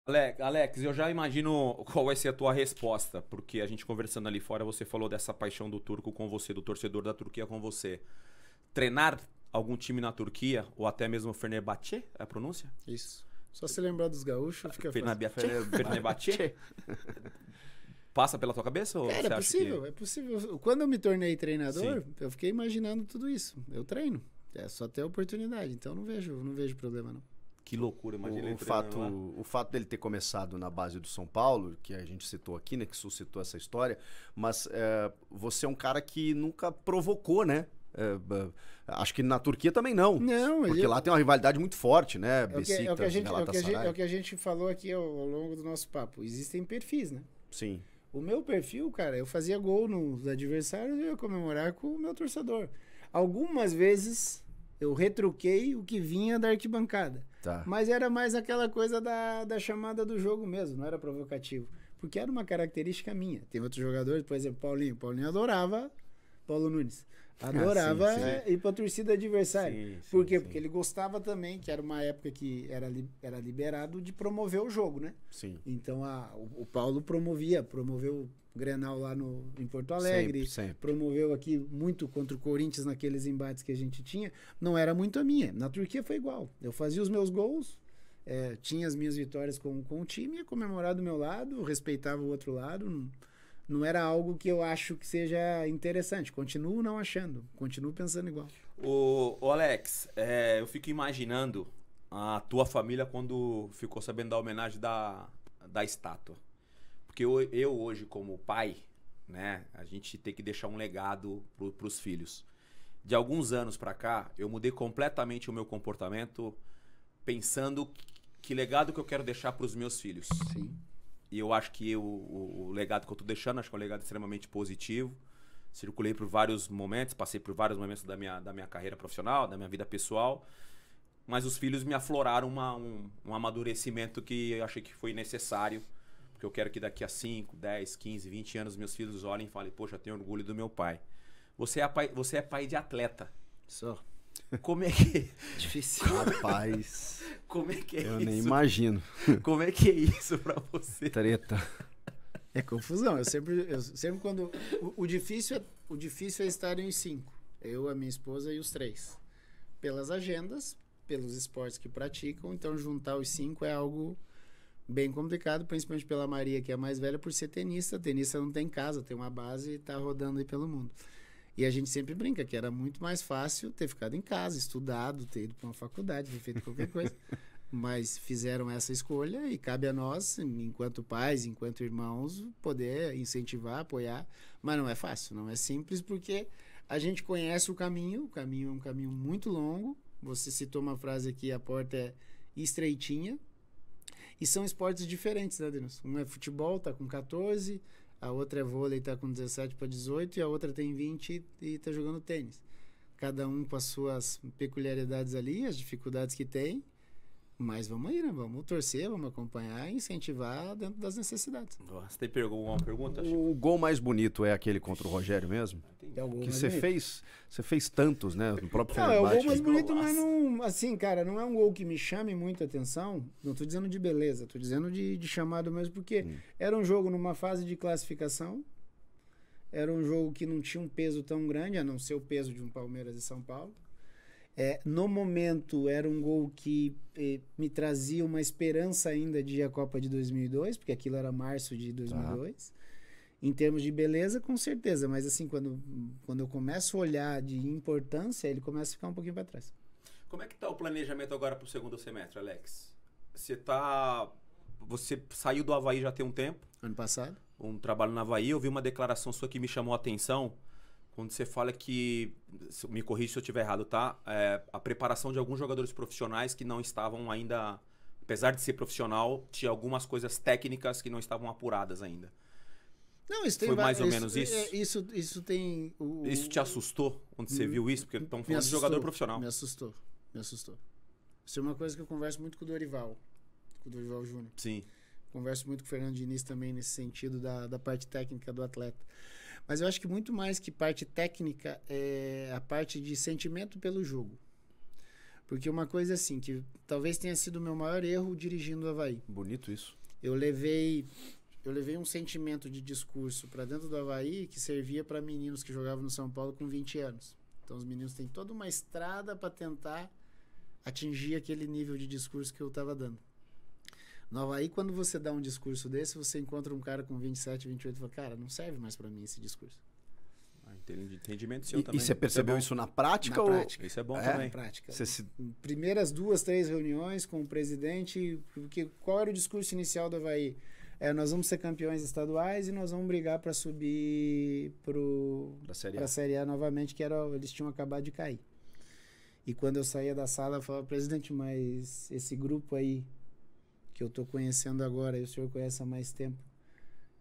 Alex, Alex, eu já imagino qual vai ser a tua resposta, porque a gente conversando ali fora, você falou dessa paixão do turco com você, do torcedor da Turquia com você. Treinar algum time na Turquia, ou até mesmo o Fenerbahçe, é a pronúncia? Isso. Só se lembrar dos gaúchos, fica fácil. Fenerbahçe? Passa pela tua cabeça? Ou Cara, é possível, que... é possível. Quando eu me tornei treinador, Sim. eu fiquei imaginando tudo isso. Eu treino. É só ter oportunidade, então não vejo, não vejo problema não. Que loucura, imagina o, o fato, lá. o fato dele ter começado na base do São Paulo, que a gente citou aqui, né, que suscitou essa história, mas é, você é um cara que nunca provocou, né? É, acho que na Turquia também não. Não, porque eu... lá tem uma rivalidade muito forte, né? é o que, a gente, falou aqui ao, ao, longo do nosso papo. Existem perfis, né? Sim. O meu perfil, cara, eu fazia gol nos adversários e eu ia comemorar com o meu torcedor. Algumas vezes eu retruquei o que vinha da arquibancada. Tá. Mas era mais aquela coisa da, da chamada do jogo mesmo, não era provocativo. Porque era uma característica minha. Tem outros jogadores, por exemplo, Paulinho. Paulinho adorava Paulo Nunes. Adorava ah, sim, sim. ir pra torcida adversária. Sim, Por quê? Porque ele gostava também, que era uma época que era, li, era liberado, de promover o jogo, né? Sim. Então a, o, o Paulo promovia, promoveu o Grenal lá no, em Porto Alegre, sempre, sempre. promoveu aqui muito contra o Corinthians naqueles embates que a gente tinha. Não era muito a minha. Na Turquia foi igual. Eu fazia os meus gols, é, tinha as minhas vitórias com, com o time, ia comemorar do meu lado, respeitava o outro lado. Não, não era algo que eu acho que seja interessante. Continuo não achando, continuo pensando igual. O, o Alex, é, eu fico imaginando a tua família quando ficou sabendo da homenagem da, da estátua. Porque eu, eu hoje, como pai, né, a gente tem que deixar um legado para os filhos. De alguns anos para cá, eu mudei completamente o meu comportamento pensando que legado que eu quero deixar para os meus filhos. Sim. E eu acho que eu, o, o legado que eu estou deixando, acho que é um legado extremamente positivo. Circulei por vários momentos, passei por vários momentos da minha, da minha carreira profissional, da minha vida pessoal. Mas os filhos me afloraram uma, um, um amadurecimento que eu achei que foi necessário. Porque eu quero que daqui a 5, 10, 15, 20 anos meus filhos olhem e falem: Poxa, eu tenho orgulho do meu pai. Você é pai, você é pai de atleta. Sou. Como é que. Difícil. Rapaz. Como é que é eu isso? Eu nem imagino. Como é que é isso pra você? Treta. É confusão. Eu sempre, eu sempre quando. O, o difícil é, o difícil é estar em cinco. Eu, a minha esposa e os três. Pelas agendas, pelos esportes que praticam. Então, juntar os cinco é algo bem complicado, principalmente pela Maria, que é a mais velha, por ser tenista. Tenista não tem casa, tem uma base e está rodando aí pelo mundo. E a gente sempre brinca que era muito mais fácil ter ficado em casa, estudado, ter ido para uma faculdade, ter feito qualquer coisa. Mas fizeram essa escolha e cabe a nós, enquanto pais, enquanto irmãos, poder incentivar, apoiar. Mas não é fácil, não é simples, porque a gente conhece o caminho, o caminho é um caminho muito longo. Você citou uma frase aqui, a porta é estreitinha. E são esportes diferentes, né, Denilson? Um é futebol, tá com 14, a outra é vôlei está com 17 para 18 e a outra tem 20 e está jogando tênis. Cada um com as suas peculiaridades ali, as dificuldades que tem, mas vamos aí, né? Vamos torcer, vamos acompanhar e incentivar dentro das necessidades. Você tem alguma pergunta? O, o gol mais bonito é aquele contra o Rogério mesmo? que você fez, você fez tantos, né? No próprio Não, é o gol mais bonito, mas não, assim, cara, não é um gol que me chame muita atenção. Não estou dizendo de beleza, estou dizendo de, de, chamado mesmo, porque hum. era um jogo numa fase de classificação. Era um jogo que não tinha um peso tão grande, a não ser o peso de um Palmeiras e São Paulo. É, no momento era um gol que eh, me trazia uma esperança ainda de a Copa de 2002, porque aquilo era março de 2002. Tá. Em termos de beleza, com certeza, mas assim, quando, quando eu começo a olhar de importância, ele começa a ficar um pouquinho para trás. Como é que tá o planejamento agora para o segundo semestre, Alex? Você tá você saiu do Havaí já tem um tempo? Ano passado. Um trabalho no Havaí, eu vi uma declaração sua que me chamou a atenção quando você fala que, me corrija se eu estiver errado, tá? É, a preparação de alguns jogadores profissionais que não estavam ainda, apesar de ser profissional, tinha algumas coisas técnicas que não estavam apuradas ainda. Não, isso tem Foi mais ou menos é, isso? É, isso, isso tem. O, isso te assustou quando você hum, viu isso? Porque estão falando de jogador profissional. Me assustou, me assustou. Isso é uma coisa que eu converso muito com o Dorival, com o Dorival Júnior. Sim. Converso muito com o Fernando Diniz também nesse sentido da, da parte técnica do atleta. Mas eu acho que muito mais que parte técnica é a parte de sentimento pelo jogo. Porque uma coisa é assim, que talvez tenha sido o meu maior erro dirigindo o Havaí. Bonito isso. Eu levei eu levei um sentimento de discurso para dentro do Havaí que servia para meninos que jogavam no São Paulo com 20 anos. Então os meninos têm toda uma estrada para tentar atingir aquele nível de discurso que eu estava dando. No Havaí, quando você dá um discurso desse, você encontra um cara com 27, 28 e fala, cara, não serve mais para mim esse discurso. Ah, entendimento seu e, também. E você percebeu isso, é isso na prática? Na ou... prática. Isso é bom é, também. Na prática. Se... Primeiras duas, três reuniões com o presidente, porque qual era o discurso inicial do Havaí? É, nós vamos ser campeões estaduais e nós vamos brigar para subir para a série, série A novamente, que era, eles tinham acabado de cair. E quando eu saía da sala, eu falava, presidente, mas esse grupo aí que eu estou conhecendo agora e o senhor conhece há mais tempo,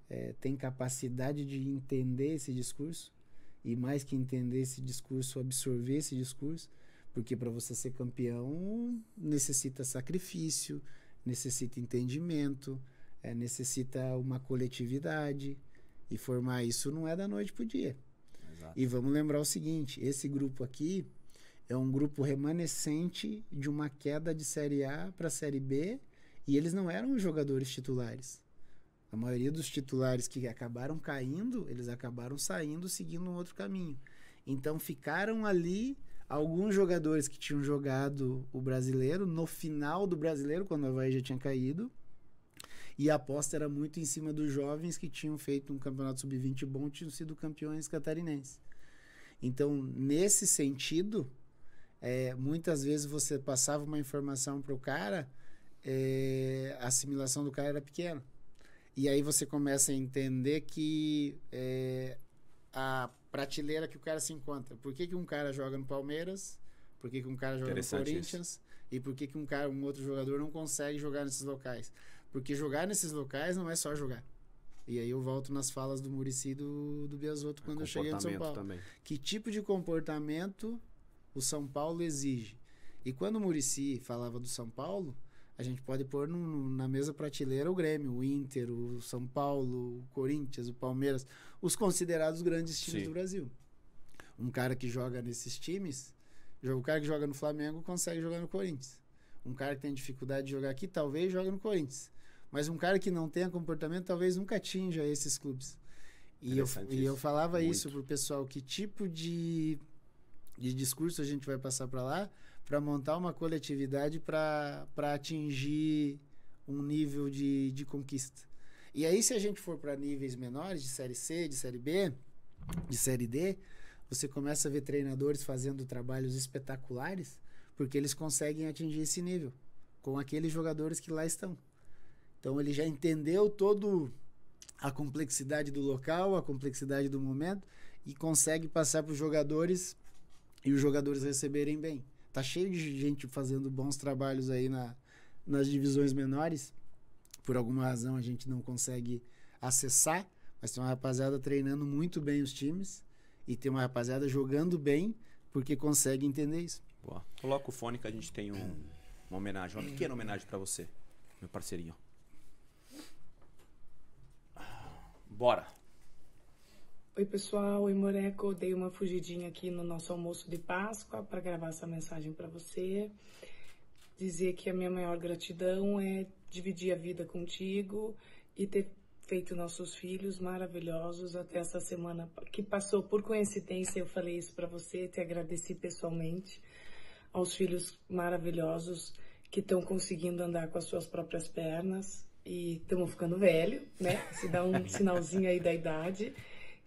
é, tem capacidade de entender esse discurso e mais que entender esse discurso, absorver esse discurso, porque para você ser campeão necessita sacrifício, necessita entendimento, é, necessita uma coletividade e formar isso não é da noite para o dia. Exato. E vamos lembrar o seguinte: esse grupo aqui é um grupo remanescente de uma queda de série A para série B e eles não eram jogadores titulares. A maioria dos titulares que acabaram caindo, eles acabaram saindo seguindo um outro caminho. Então ficaram ali alguns jogadores que tinham jogado o brasileiro, no final do brasileiro, quando o Havaí já tinha caído. E a aposta era muito em cima dos jovens que tinham feito um campeonato sub-20 bom, tinham sido campeões catarinenses. Então, nesse sentido, é, muitas vezes você passava uma informação para o cara é, a assimilação do cara era pequena. E aí você começa a entender que é, a prateleira que o cara se encontra. Por que, que um cara joga no Palmeiras? Por que, que um cara joga no Corinthians? Isso. E por que, que um cara, um outro jogador não consegue jogar nesses locais? Porque jogar nesses locais não é só jogar. E aí eu volto nas falas do Murici e do, do Biasotto é quando eu cheguei em São Paulo. Também. Que tipo de comportamento o São Paulo exige? E quando o Murici falava do São Paulo, a gente pode pôr no, na mesa prateleira o Grêmio, o Inter, o São Paulo, o Corinthians, o Palmeiras, os considerados grandes times Sim. do Brasil. Um cara que joga nesses times, o cara que joga no Flamengo consegue jogar no Corinthians. Um cara que tem dificuldade de jogar aqui, talvez joga no Corinthians. Mas um cara que não tenha comportamento, talvez nunca atinja esses clubes. E eu, e eu falava Muito. isso pro pessoal, que tipo de, de discurso a gente vai passar para lá para montar uma coletividade para atingir um nível de, de conquista. E aí, se a gente for para níveis menores, de série C, de série B, de série D, você começa a ver treinadores fazendo trabalhos espetaculares, porque eles conseguem atingir esse nível com aqueles jogadores que lá estão. Então ele já entendeu todo a complexidade do local, a complexidade do momento e consegue passar para os jogadores e os jogadores receberem bem tá cheio de gente fazendo bons trabalhos aí na, nas divisões menores. Por alguma razão a gente não consegue acessar, mas tem uma rapaziada treinando muito bem os times e tem uma rapaziada jogando bem porque consegue entender isso. Boa. Coloca o fone que a gente tem um, uma homenagem, uma pequena homenagem para você, meu parceirinho. Bora. Oi, pessoal. Oi, Moreco. Dei uma fugidinha aqui no nosso almoço de Páscoa para gravar essa mensagem para você. Dizer que a minha maior gratidão é dividir a vida contigo e ter feito nossos filhos maravilhosos até essa semana que passou. Por coincidência, eu falei isso para você, te agradeci pessoalmente aos filhos maravilhosos que estão conseguindo andar com as suas próprias pernas e estão ficando velho, né? Se dá um sinalzinho aí da idade.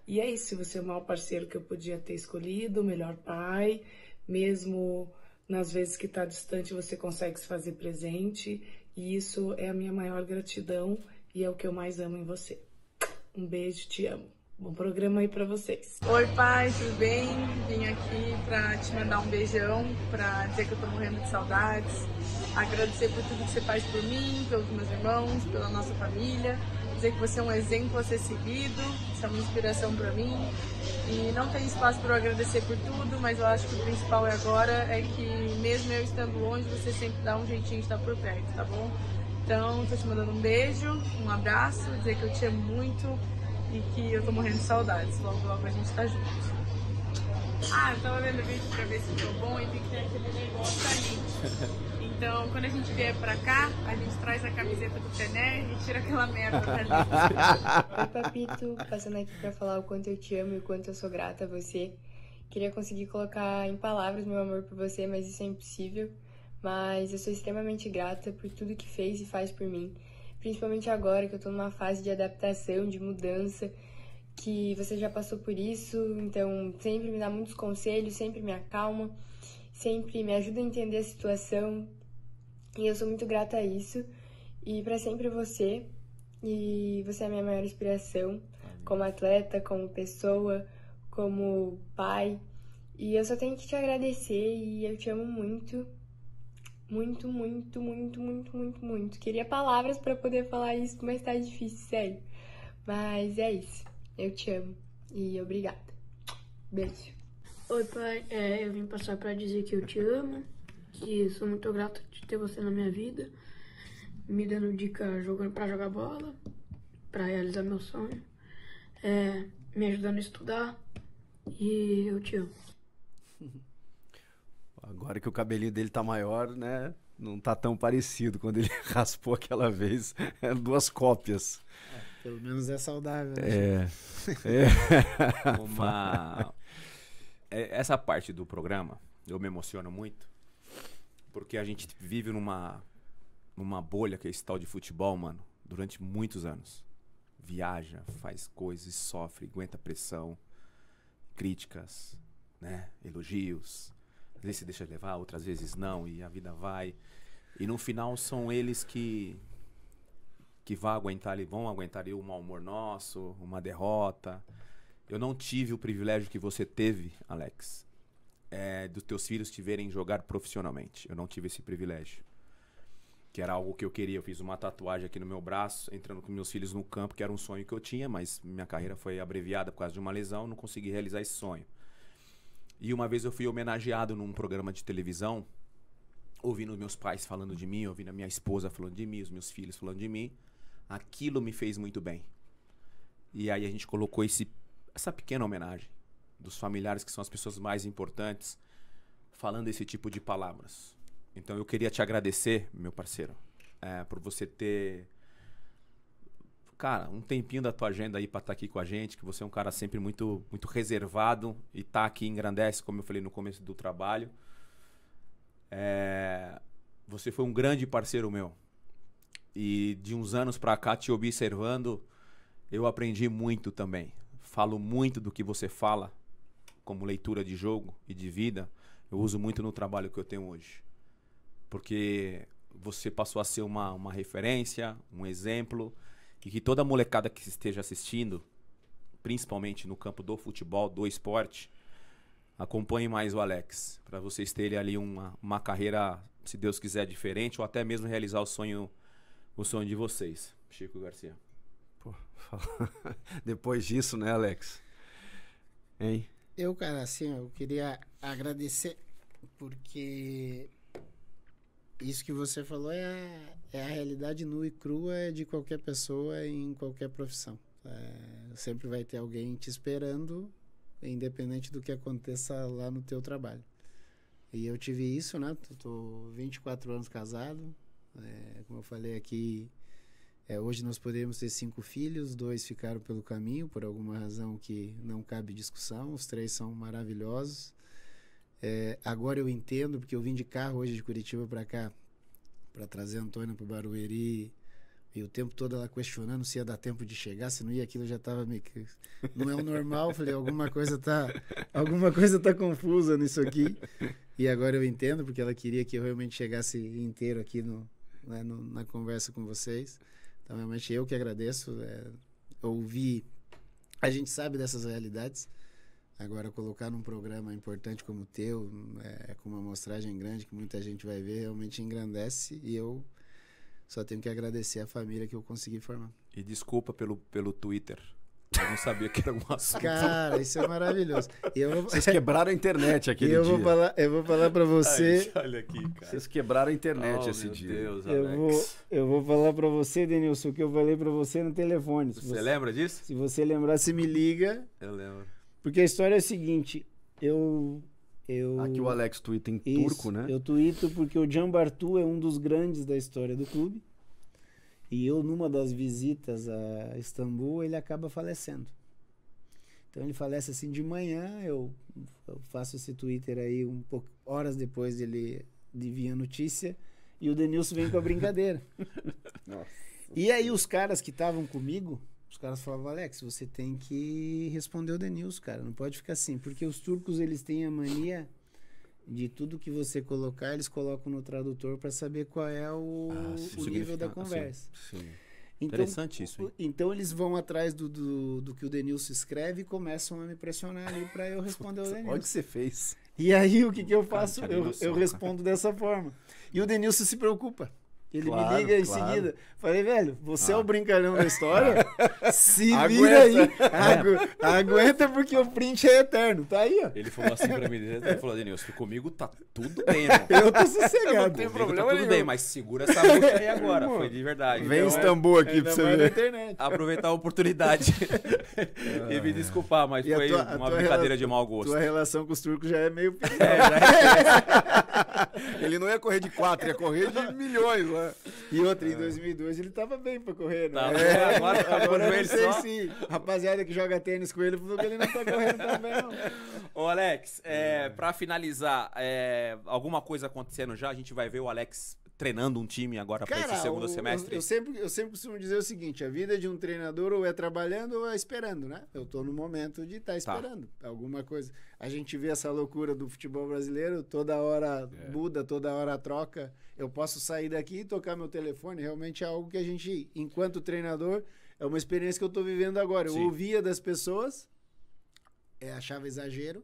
E é isso, você é o maior parceiro que eu podia ter escolhido, o melhor pai, mesmo nas vezes que está distante, você consegue se fazer presente. E isso é a minha maior gratidão e é o que eu mais amo em você. Um beijo, te amo. Bom programa aí para vocês. Oi, pai, tudo bem? Vim aqui para te mandar um beijão, para dizer que eu tô morrendo de saudades, agradecer por tudo que você faz por mim, pelos meus irmãos, pela nossa família dizer que você é um exemplo a ser seguido, você é uma inspiração para mim. E não tem espaço para eu agradecer por tudo, mas eu acho que o principal é agora é que mesmo eu estando longe, você sempre dá um jeitinho de estar por perto, tá bom? Então, tô te mandando um beijo, um abraço, dizer que eu te amo muito e que eu tô morrendo de saudades. Logo, logo a gente tá junto. Ah, eu tava vendo o vídeo pra ver se ficou bom e vi que tem aquele negócio ali. Então, quando a gente vier pra cá, a gente traz a camiseta do Tené e tira aquela merda dali. Oi, Papito. Passando aqui pra falar o quanto eu te amo e o quanto eu sou grata a você. Queria conseguir colocar em palavras meu amor por você, mas isso é impossível. Mas eu sou extremamente grata por tudo que fez e faz por mim. Principalmente agora que eu tô numa fase de adaptação, de mudança, que você já passou por isso, então sempre me dá muitos conselhos, sempre me acalma, sempre me ajuda a entender a situação, e eu sou muito grata a isso. E para sempre você. E você é a minha maior inspiração como atleta, como pessoa, como pai. E eu só tenho que te agradecer e eu te amo muito. Muito, muito, muito, muito, muito, muito. Queria palavras para poder falar isso, mas tá difícil, sério. Mas é isso. Eu te amo e obrigada. Beijo. Oi, pai. É, eu vim passar para dizer que eu te amo que sou muito grato de ter você na minha vida, me dando dica jogando para jogar bola, para realizar meu sonho, é, me ajudando a estudar e eu te amo. Agora que o cabelinho dele tá maior, né? Não tá tão parecido quando ele raspou aquela vez. É duas cópias. É, pelo menos é saudável. Né? É. é. Uma... É, essa parte do programa, eu me emociono muito porque a gente vive numa, numa bolha que é esse tal de futebol, mano, durante muitos anos. Viaja, faz coisas, sofre, aguenta pressão, críticas, né? Elogios. Às vezes se deixa levar, outras vezes não, e a vida vai. E no final são eles que que vão aguentar ali, vão aguentar ali o mau humor nosso, uma derrota. Eu não tive o privilégio que você teve, Alex, é, dos teus filhos te verem jogar profissionalmente. Eu não tive esse privilégio. Que era algo que eu queria. Eu fiz uma tatuagem aqui no meu braço, entrando com meus filhos no campo, que era um sonho que eu tinha, mas minha carreira foi abreviada por causa de uma lesão, não consegui realizar esse sonho. E uma vez eu fui homenageado num programa de televisão, ouvindo meus pais falando de mim, ouvindo a minha esposa falando de mim, os meus filhos falando de mim. Aquilo me fez muito bem. E aí a gente colocou esse, essa pequena homenagem dos familiares, que são as pessoas mais importantes, falando esse tipo de palavras. Então eu queria te agradecer, meu parceiro, é, por você ter. Cara, um tempinho da tua agenda aí pra estar tá aqui com a gente, que você é um cara sempre muito, muito reservado e tá aqui engrandece, como eu falei no começo do trabalho. É, você foi um grande parceiro meu. E de uns anos pra cá, te observando, eu aprendi muito também. Falo muito do que você fala, como leitura de jogo e de vida, eu uso muito no trabalho que eu tenho hoje. Porque você passou a ser uma, uma referência, um exemplo, e que toda molecada que esteja assistindo, principalmente no campo do futebol, do esporte, acompanhe mais o Alex, para vocês terem ali uma, uma carreira, se Deus quiser, diferente, ou até mesmo realizar o sonho, o sonho de vocês. Chico Garcia. Pô, depois disso, né, Alex? Hein? Eu, cara, assim, eu queria agradecer, porque isso que você falou é a, é a realidade nua e crua de qualquer pessoa em qualquer profissão. É, sempre vai ter alguém te esperando, independente do que aconteça lá no teu trabalho. E eu tive isso, né? Tô 24 anos casado, é, como eu falei aqui, é, hoje nós podemos ter cinco filhos, dois ficaram pelo caminho por alguma razão que não cabe discussão, os três são maravilhosos. É, agora eu entendo, porque eu vim de carro hoje de Curitiba para cá, para trazer a Antônia para o Barueri, e o tempo todo ela questionando se ia dar tempo de chegar, se não ia, aquilo já estava meio que. Não é o normal. falei, alguma coisa tá. Alguma coisa tá confusa nisso aqui. E agora eu entendo, porque ela queria que eu realmente chegasse inteiro aqui no, né, no na conversa com vocês. Então, realmente, eu que agradeço. É, ouvir. A gente sabe dessas realidades. Agora, colocar num programa importante como o teu, é, com uma amostragem grande que muita gente vai ver, realmente engrandece. E eu só tenho que agradecer a família que eu consegui formar. E desculpa pelo, pelo Twitter. Eu não sabia que era um assunto. Cara, isso é maravilhoso. Vou... Vocês quebraram a internet aquele eu dia. Vou falar, eu vou falar para você. Ai, olha aqui, cara. Vocês quebraram a internet oh, esse dia. Deus, eu, vou, eu vou falar para você, Denilson, o que eu falei para você no telefone. Você, você, lembra disso? Se você lembrar, se me liga. Eu lembro. Porque a história é a seguinte: eu. eu Aqui ah, o Alex twitta em isso, turco, né? Eu twito porque o Jean Bartu é um dos grandes da história do clube. E eu, numa das visitas a Istambul, ele acaba falecendo. Então ele falece assim de manhã, eu, eu faço esse Twitter aí um pouco, horas depois dele de vir a notícia, e o Denilson vem com a brincadeira. Nossa. E aí os caras que estavam comigo, os caras falavam, Alex, você tem que responder o Denilson, cara, não pode ficar assim, porque os turcos eles têm a mania de tudo que você colocar, eles colocam no tradutor para saber qual é o, ah, o nível da ah, conversa. Assim, sim. Então, Interessante isso. Hein? Então eles vão atrás do, do, do que o Denilson escreve e começam a me pressionar ali para eu responder o Denilson. Olha o que você fez. E aí o que, que eu faço? Cara, eu, eu respondo dessa forma. E o Denilson se preocupa. Ele claro, me liga em claro. seguida. Falei, velho, você ah. é o ah. brincalhão da história? Se vira aí. É. Agu aguenta porque o print é eterno. Tá aí, ó. Ele falou assim pra mim. Ele falou, Denilson, comigo tá tudo bem, irmão. Eu tô sossegado. Não tem tá problema tá tudo bem, mas segura essa boca aí agora. Foi de verdade. Vem então, aqui pra você ver. Aproveitar a oportunidade. Ah. e me desculpar, mas foi tua, uma brincadeira de mau gosto. Tua relação com os turcos já é meio... É, já é. ele não ia correr de quatro, ia correr de milhões lá. Né? E outra, em 2002 é. ele tava bem pra correr, né? Tá, é, agora tá agora não sei só. rapaziada que joga tênis com ele falou que ele não tá correndo também, não. Ô, Alex, é, pra finalizar, é, alguma coisa acontecendo já? A gente vai ver o Alex treinando um time agora para esse segundo o, semestre? Eu, eu, sempre, eu sempre costumo dizer o seguinte: a vida de um treinador ou é trabalhando ou é esperando, né? Eu estou no momento de estar tá, tá esperando tá. alguma coisa. A gente vê essa loucura do futebol brasileiro, toda hora é. muda, toda hora troca. Eu posso sair daqui e tocar meu telefone. Realmente é algo que a gente, enquanto treinador, é uma experiência que eu estou vivendo agora. Eu Sim. ouvia das pessoas, é, achava exagero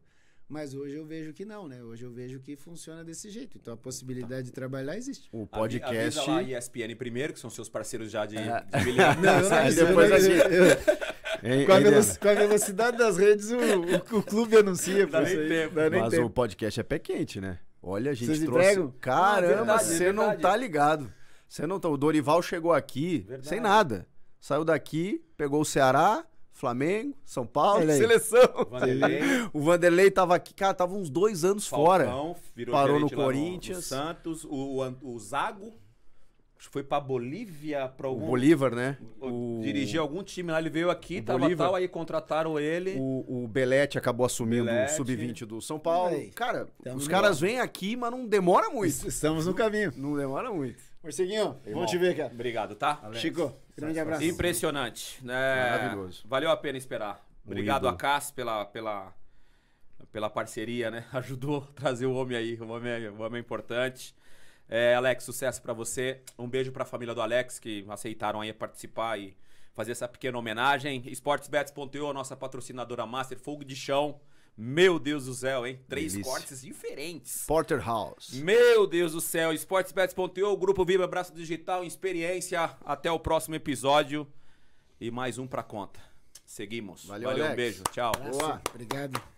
mas hoje eu vejo que não, né? Hoje eu vejo que funciona desse jeito. Então a possibilidade tá. de trabalhar existe. O podcast. Avisa lá a ESPN primeiro, que são seus parceiros já de, é. de Não, não, depois com, a veloc, com, a velocidade das redes, o, o, o clube anuncia. Dá nem tempo. Dá nem Mas tempo. o podcast é pé quente, né? Olha, a gente Vocês trouxe. Entregam? Caramba, é você é não tá ligado. Você não tá. O Dorival chegou aqui verdade. sem nada. Saiu daqui, pegou o Ceará, Flamengo, São Paulo, Vanderlei. seleção. Vanderlei. o Vanderlei tava aqui, cara, tava uns dois anos Falcão, fora. Parou no Corinthians. No, no Santos, o, o, Zago foi pra Bolívia, pra algum... O Bolívar, né? O... Dirigia algum time lá, ele veio aqui, o tava Bolívar. tal, aí contrataram ele. O, o Belete acabou assumindo Belete. o sub-20 do São Paulo. Cara, os caras vêm aqui, mas não demora muito. Estamos no caminho. Não demora muito. Morceguinho, vamos te ver, cara. Obrigado, tá? Alex. Chico, grande abraço. Impressionante. Né? Maravilhoso. Valeu a pena esperar. Obrigado a Cass pela, pela, pela parceria, né? Ajudou a trazer o homem aí. O homem é, o homem é importante. É, Alex, sucesso para você. Um beijo para a família do Alex que aceitaram aí participar e fazer essa pequena homenagem. Sportsbets.io, nossa patrocinadora master, fogo de chão. Meu Deus do céu, hein? Três Delícia. cortes diferentes. Porterhouse. Meu Deus do céu. Sportsbets.io, Grupo Viva, Braço Digital, Experiência. Até o próximo episódio. E mais um pra conta. Seguimos. Valeu, Valeu um beijo. Tchau. Boa. Obrigado.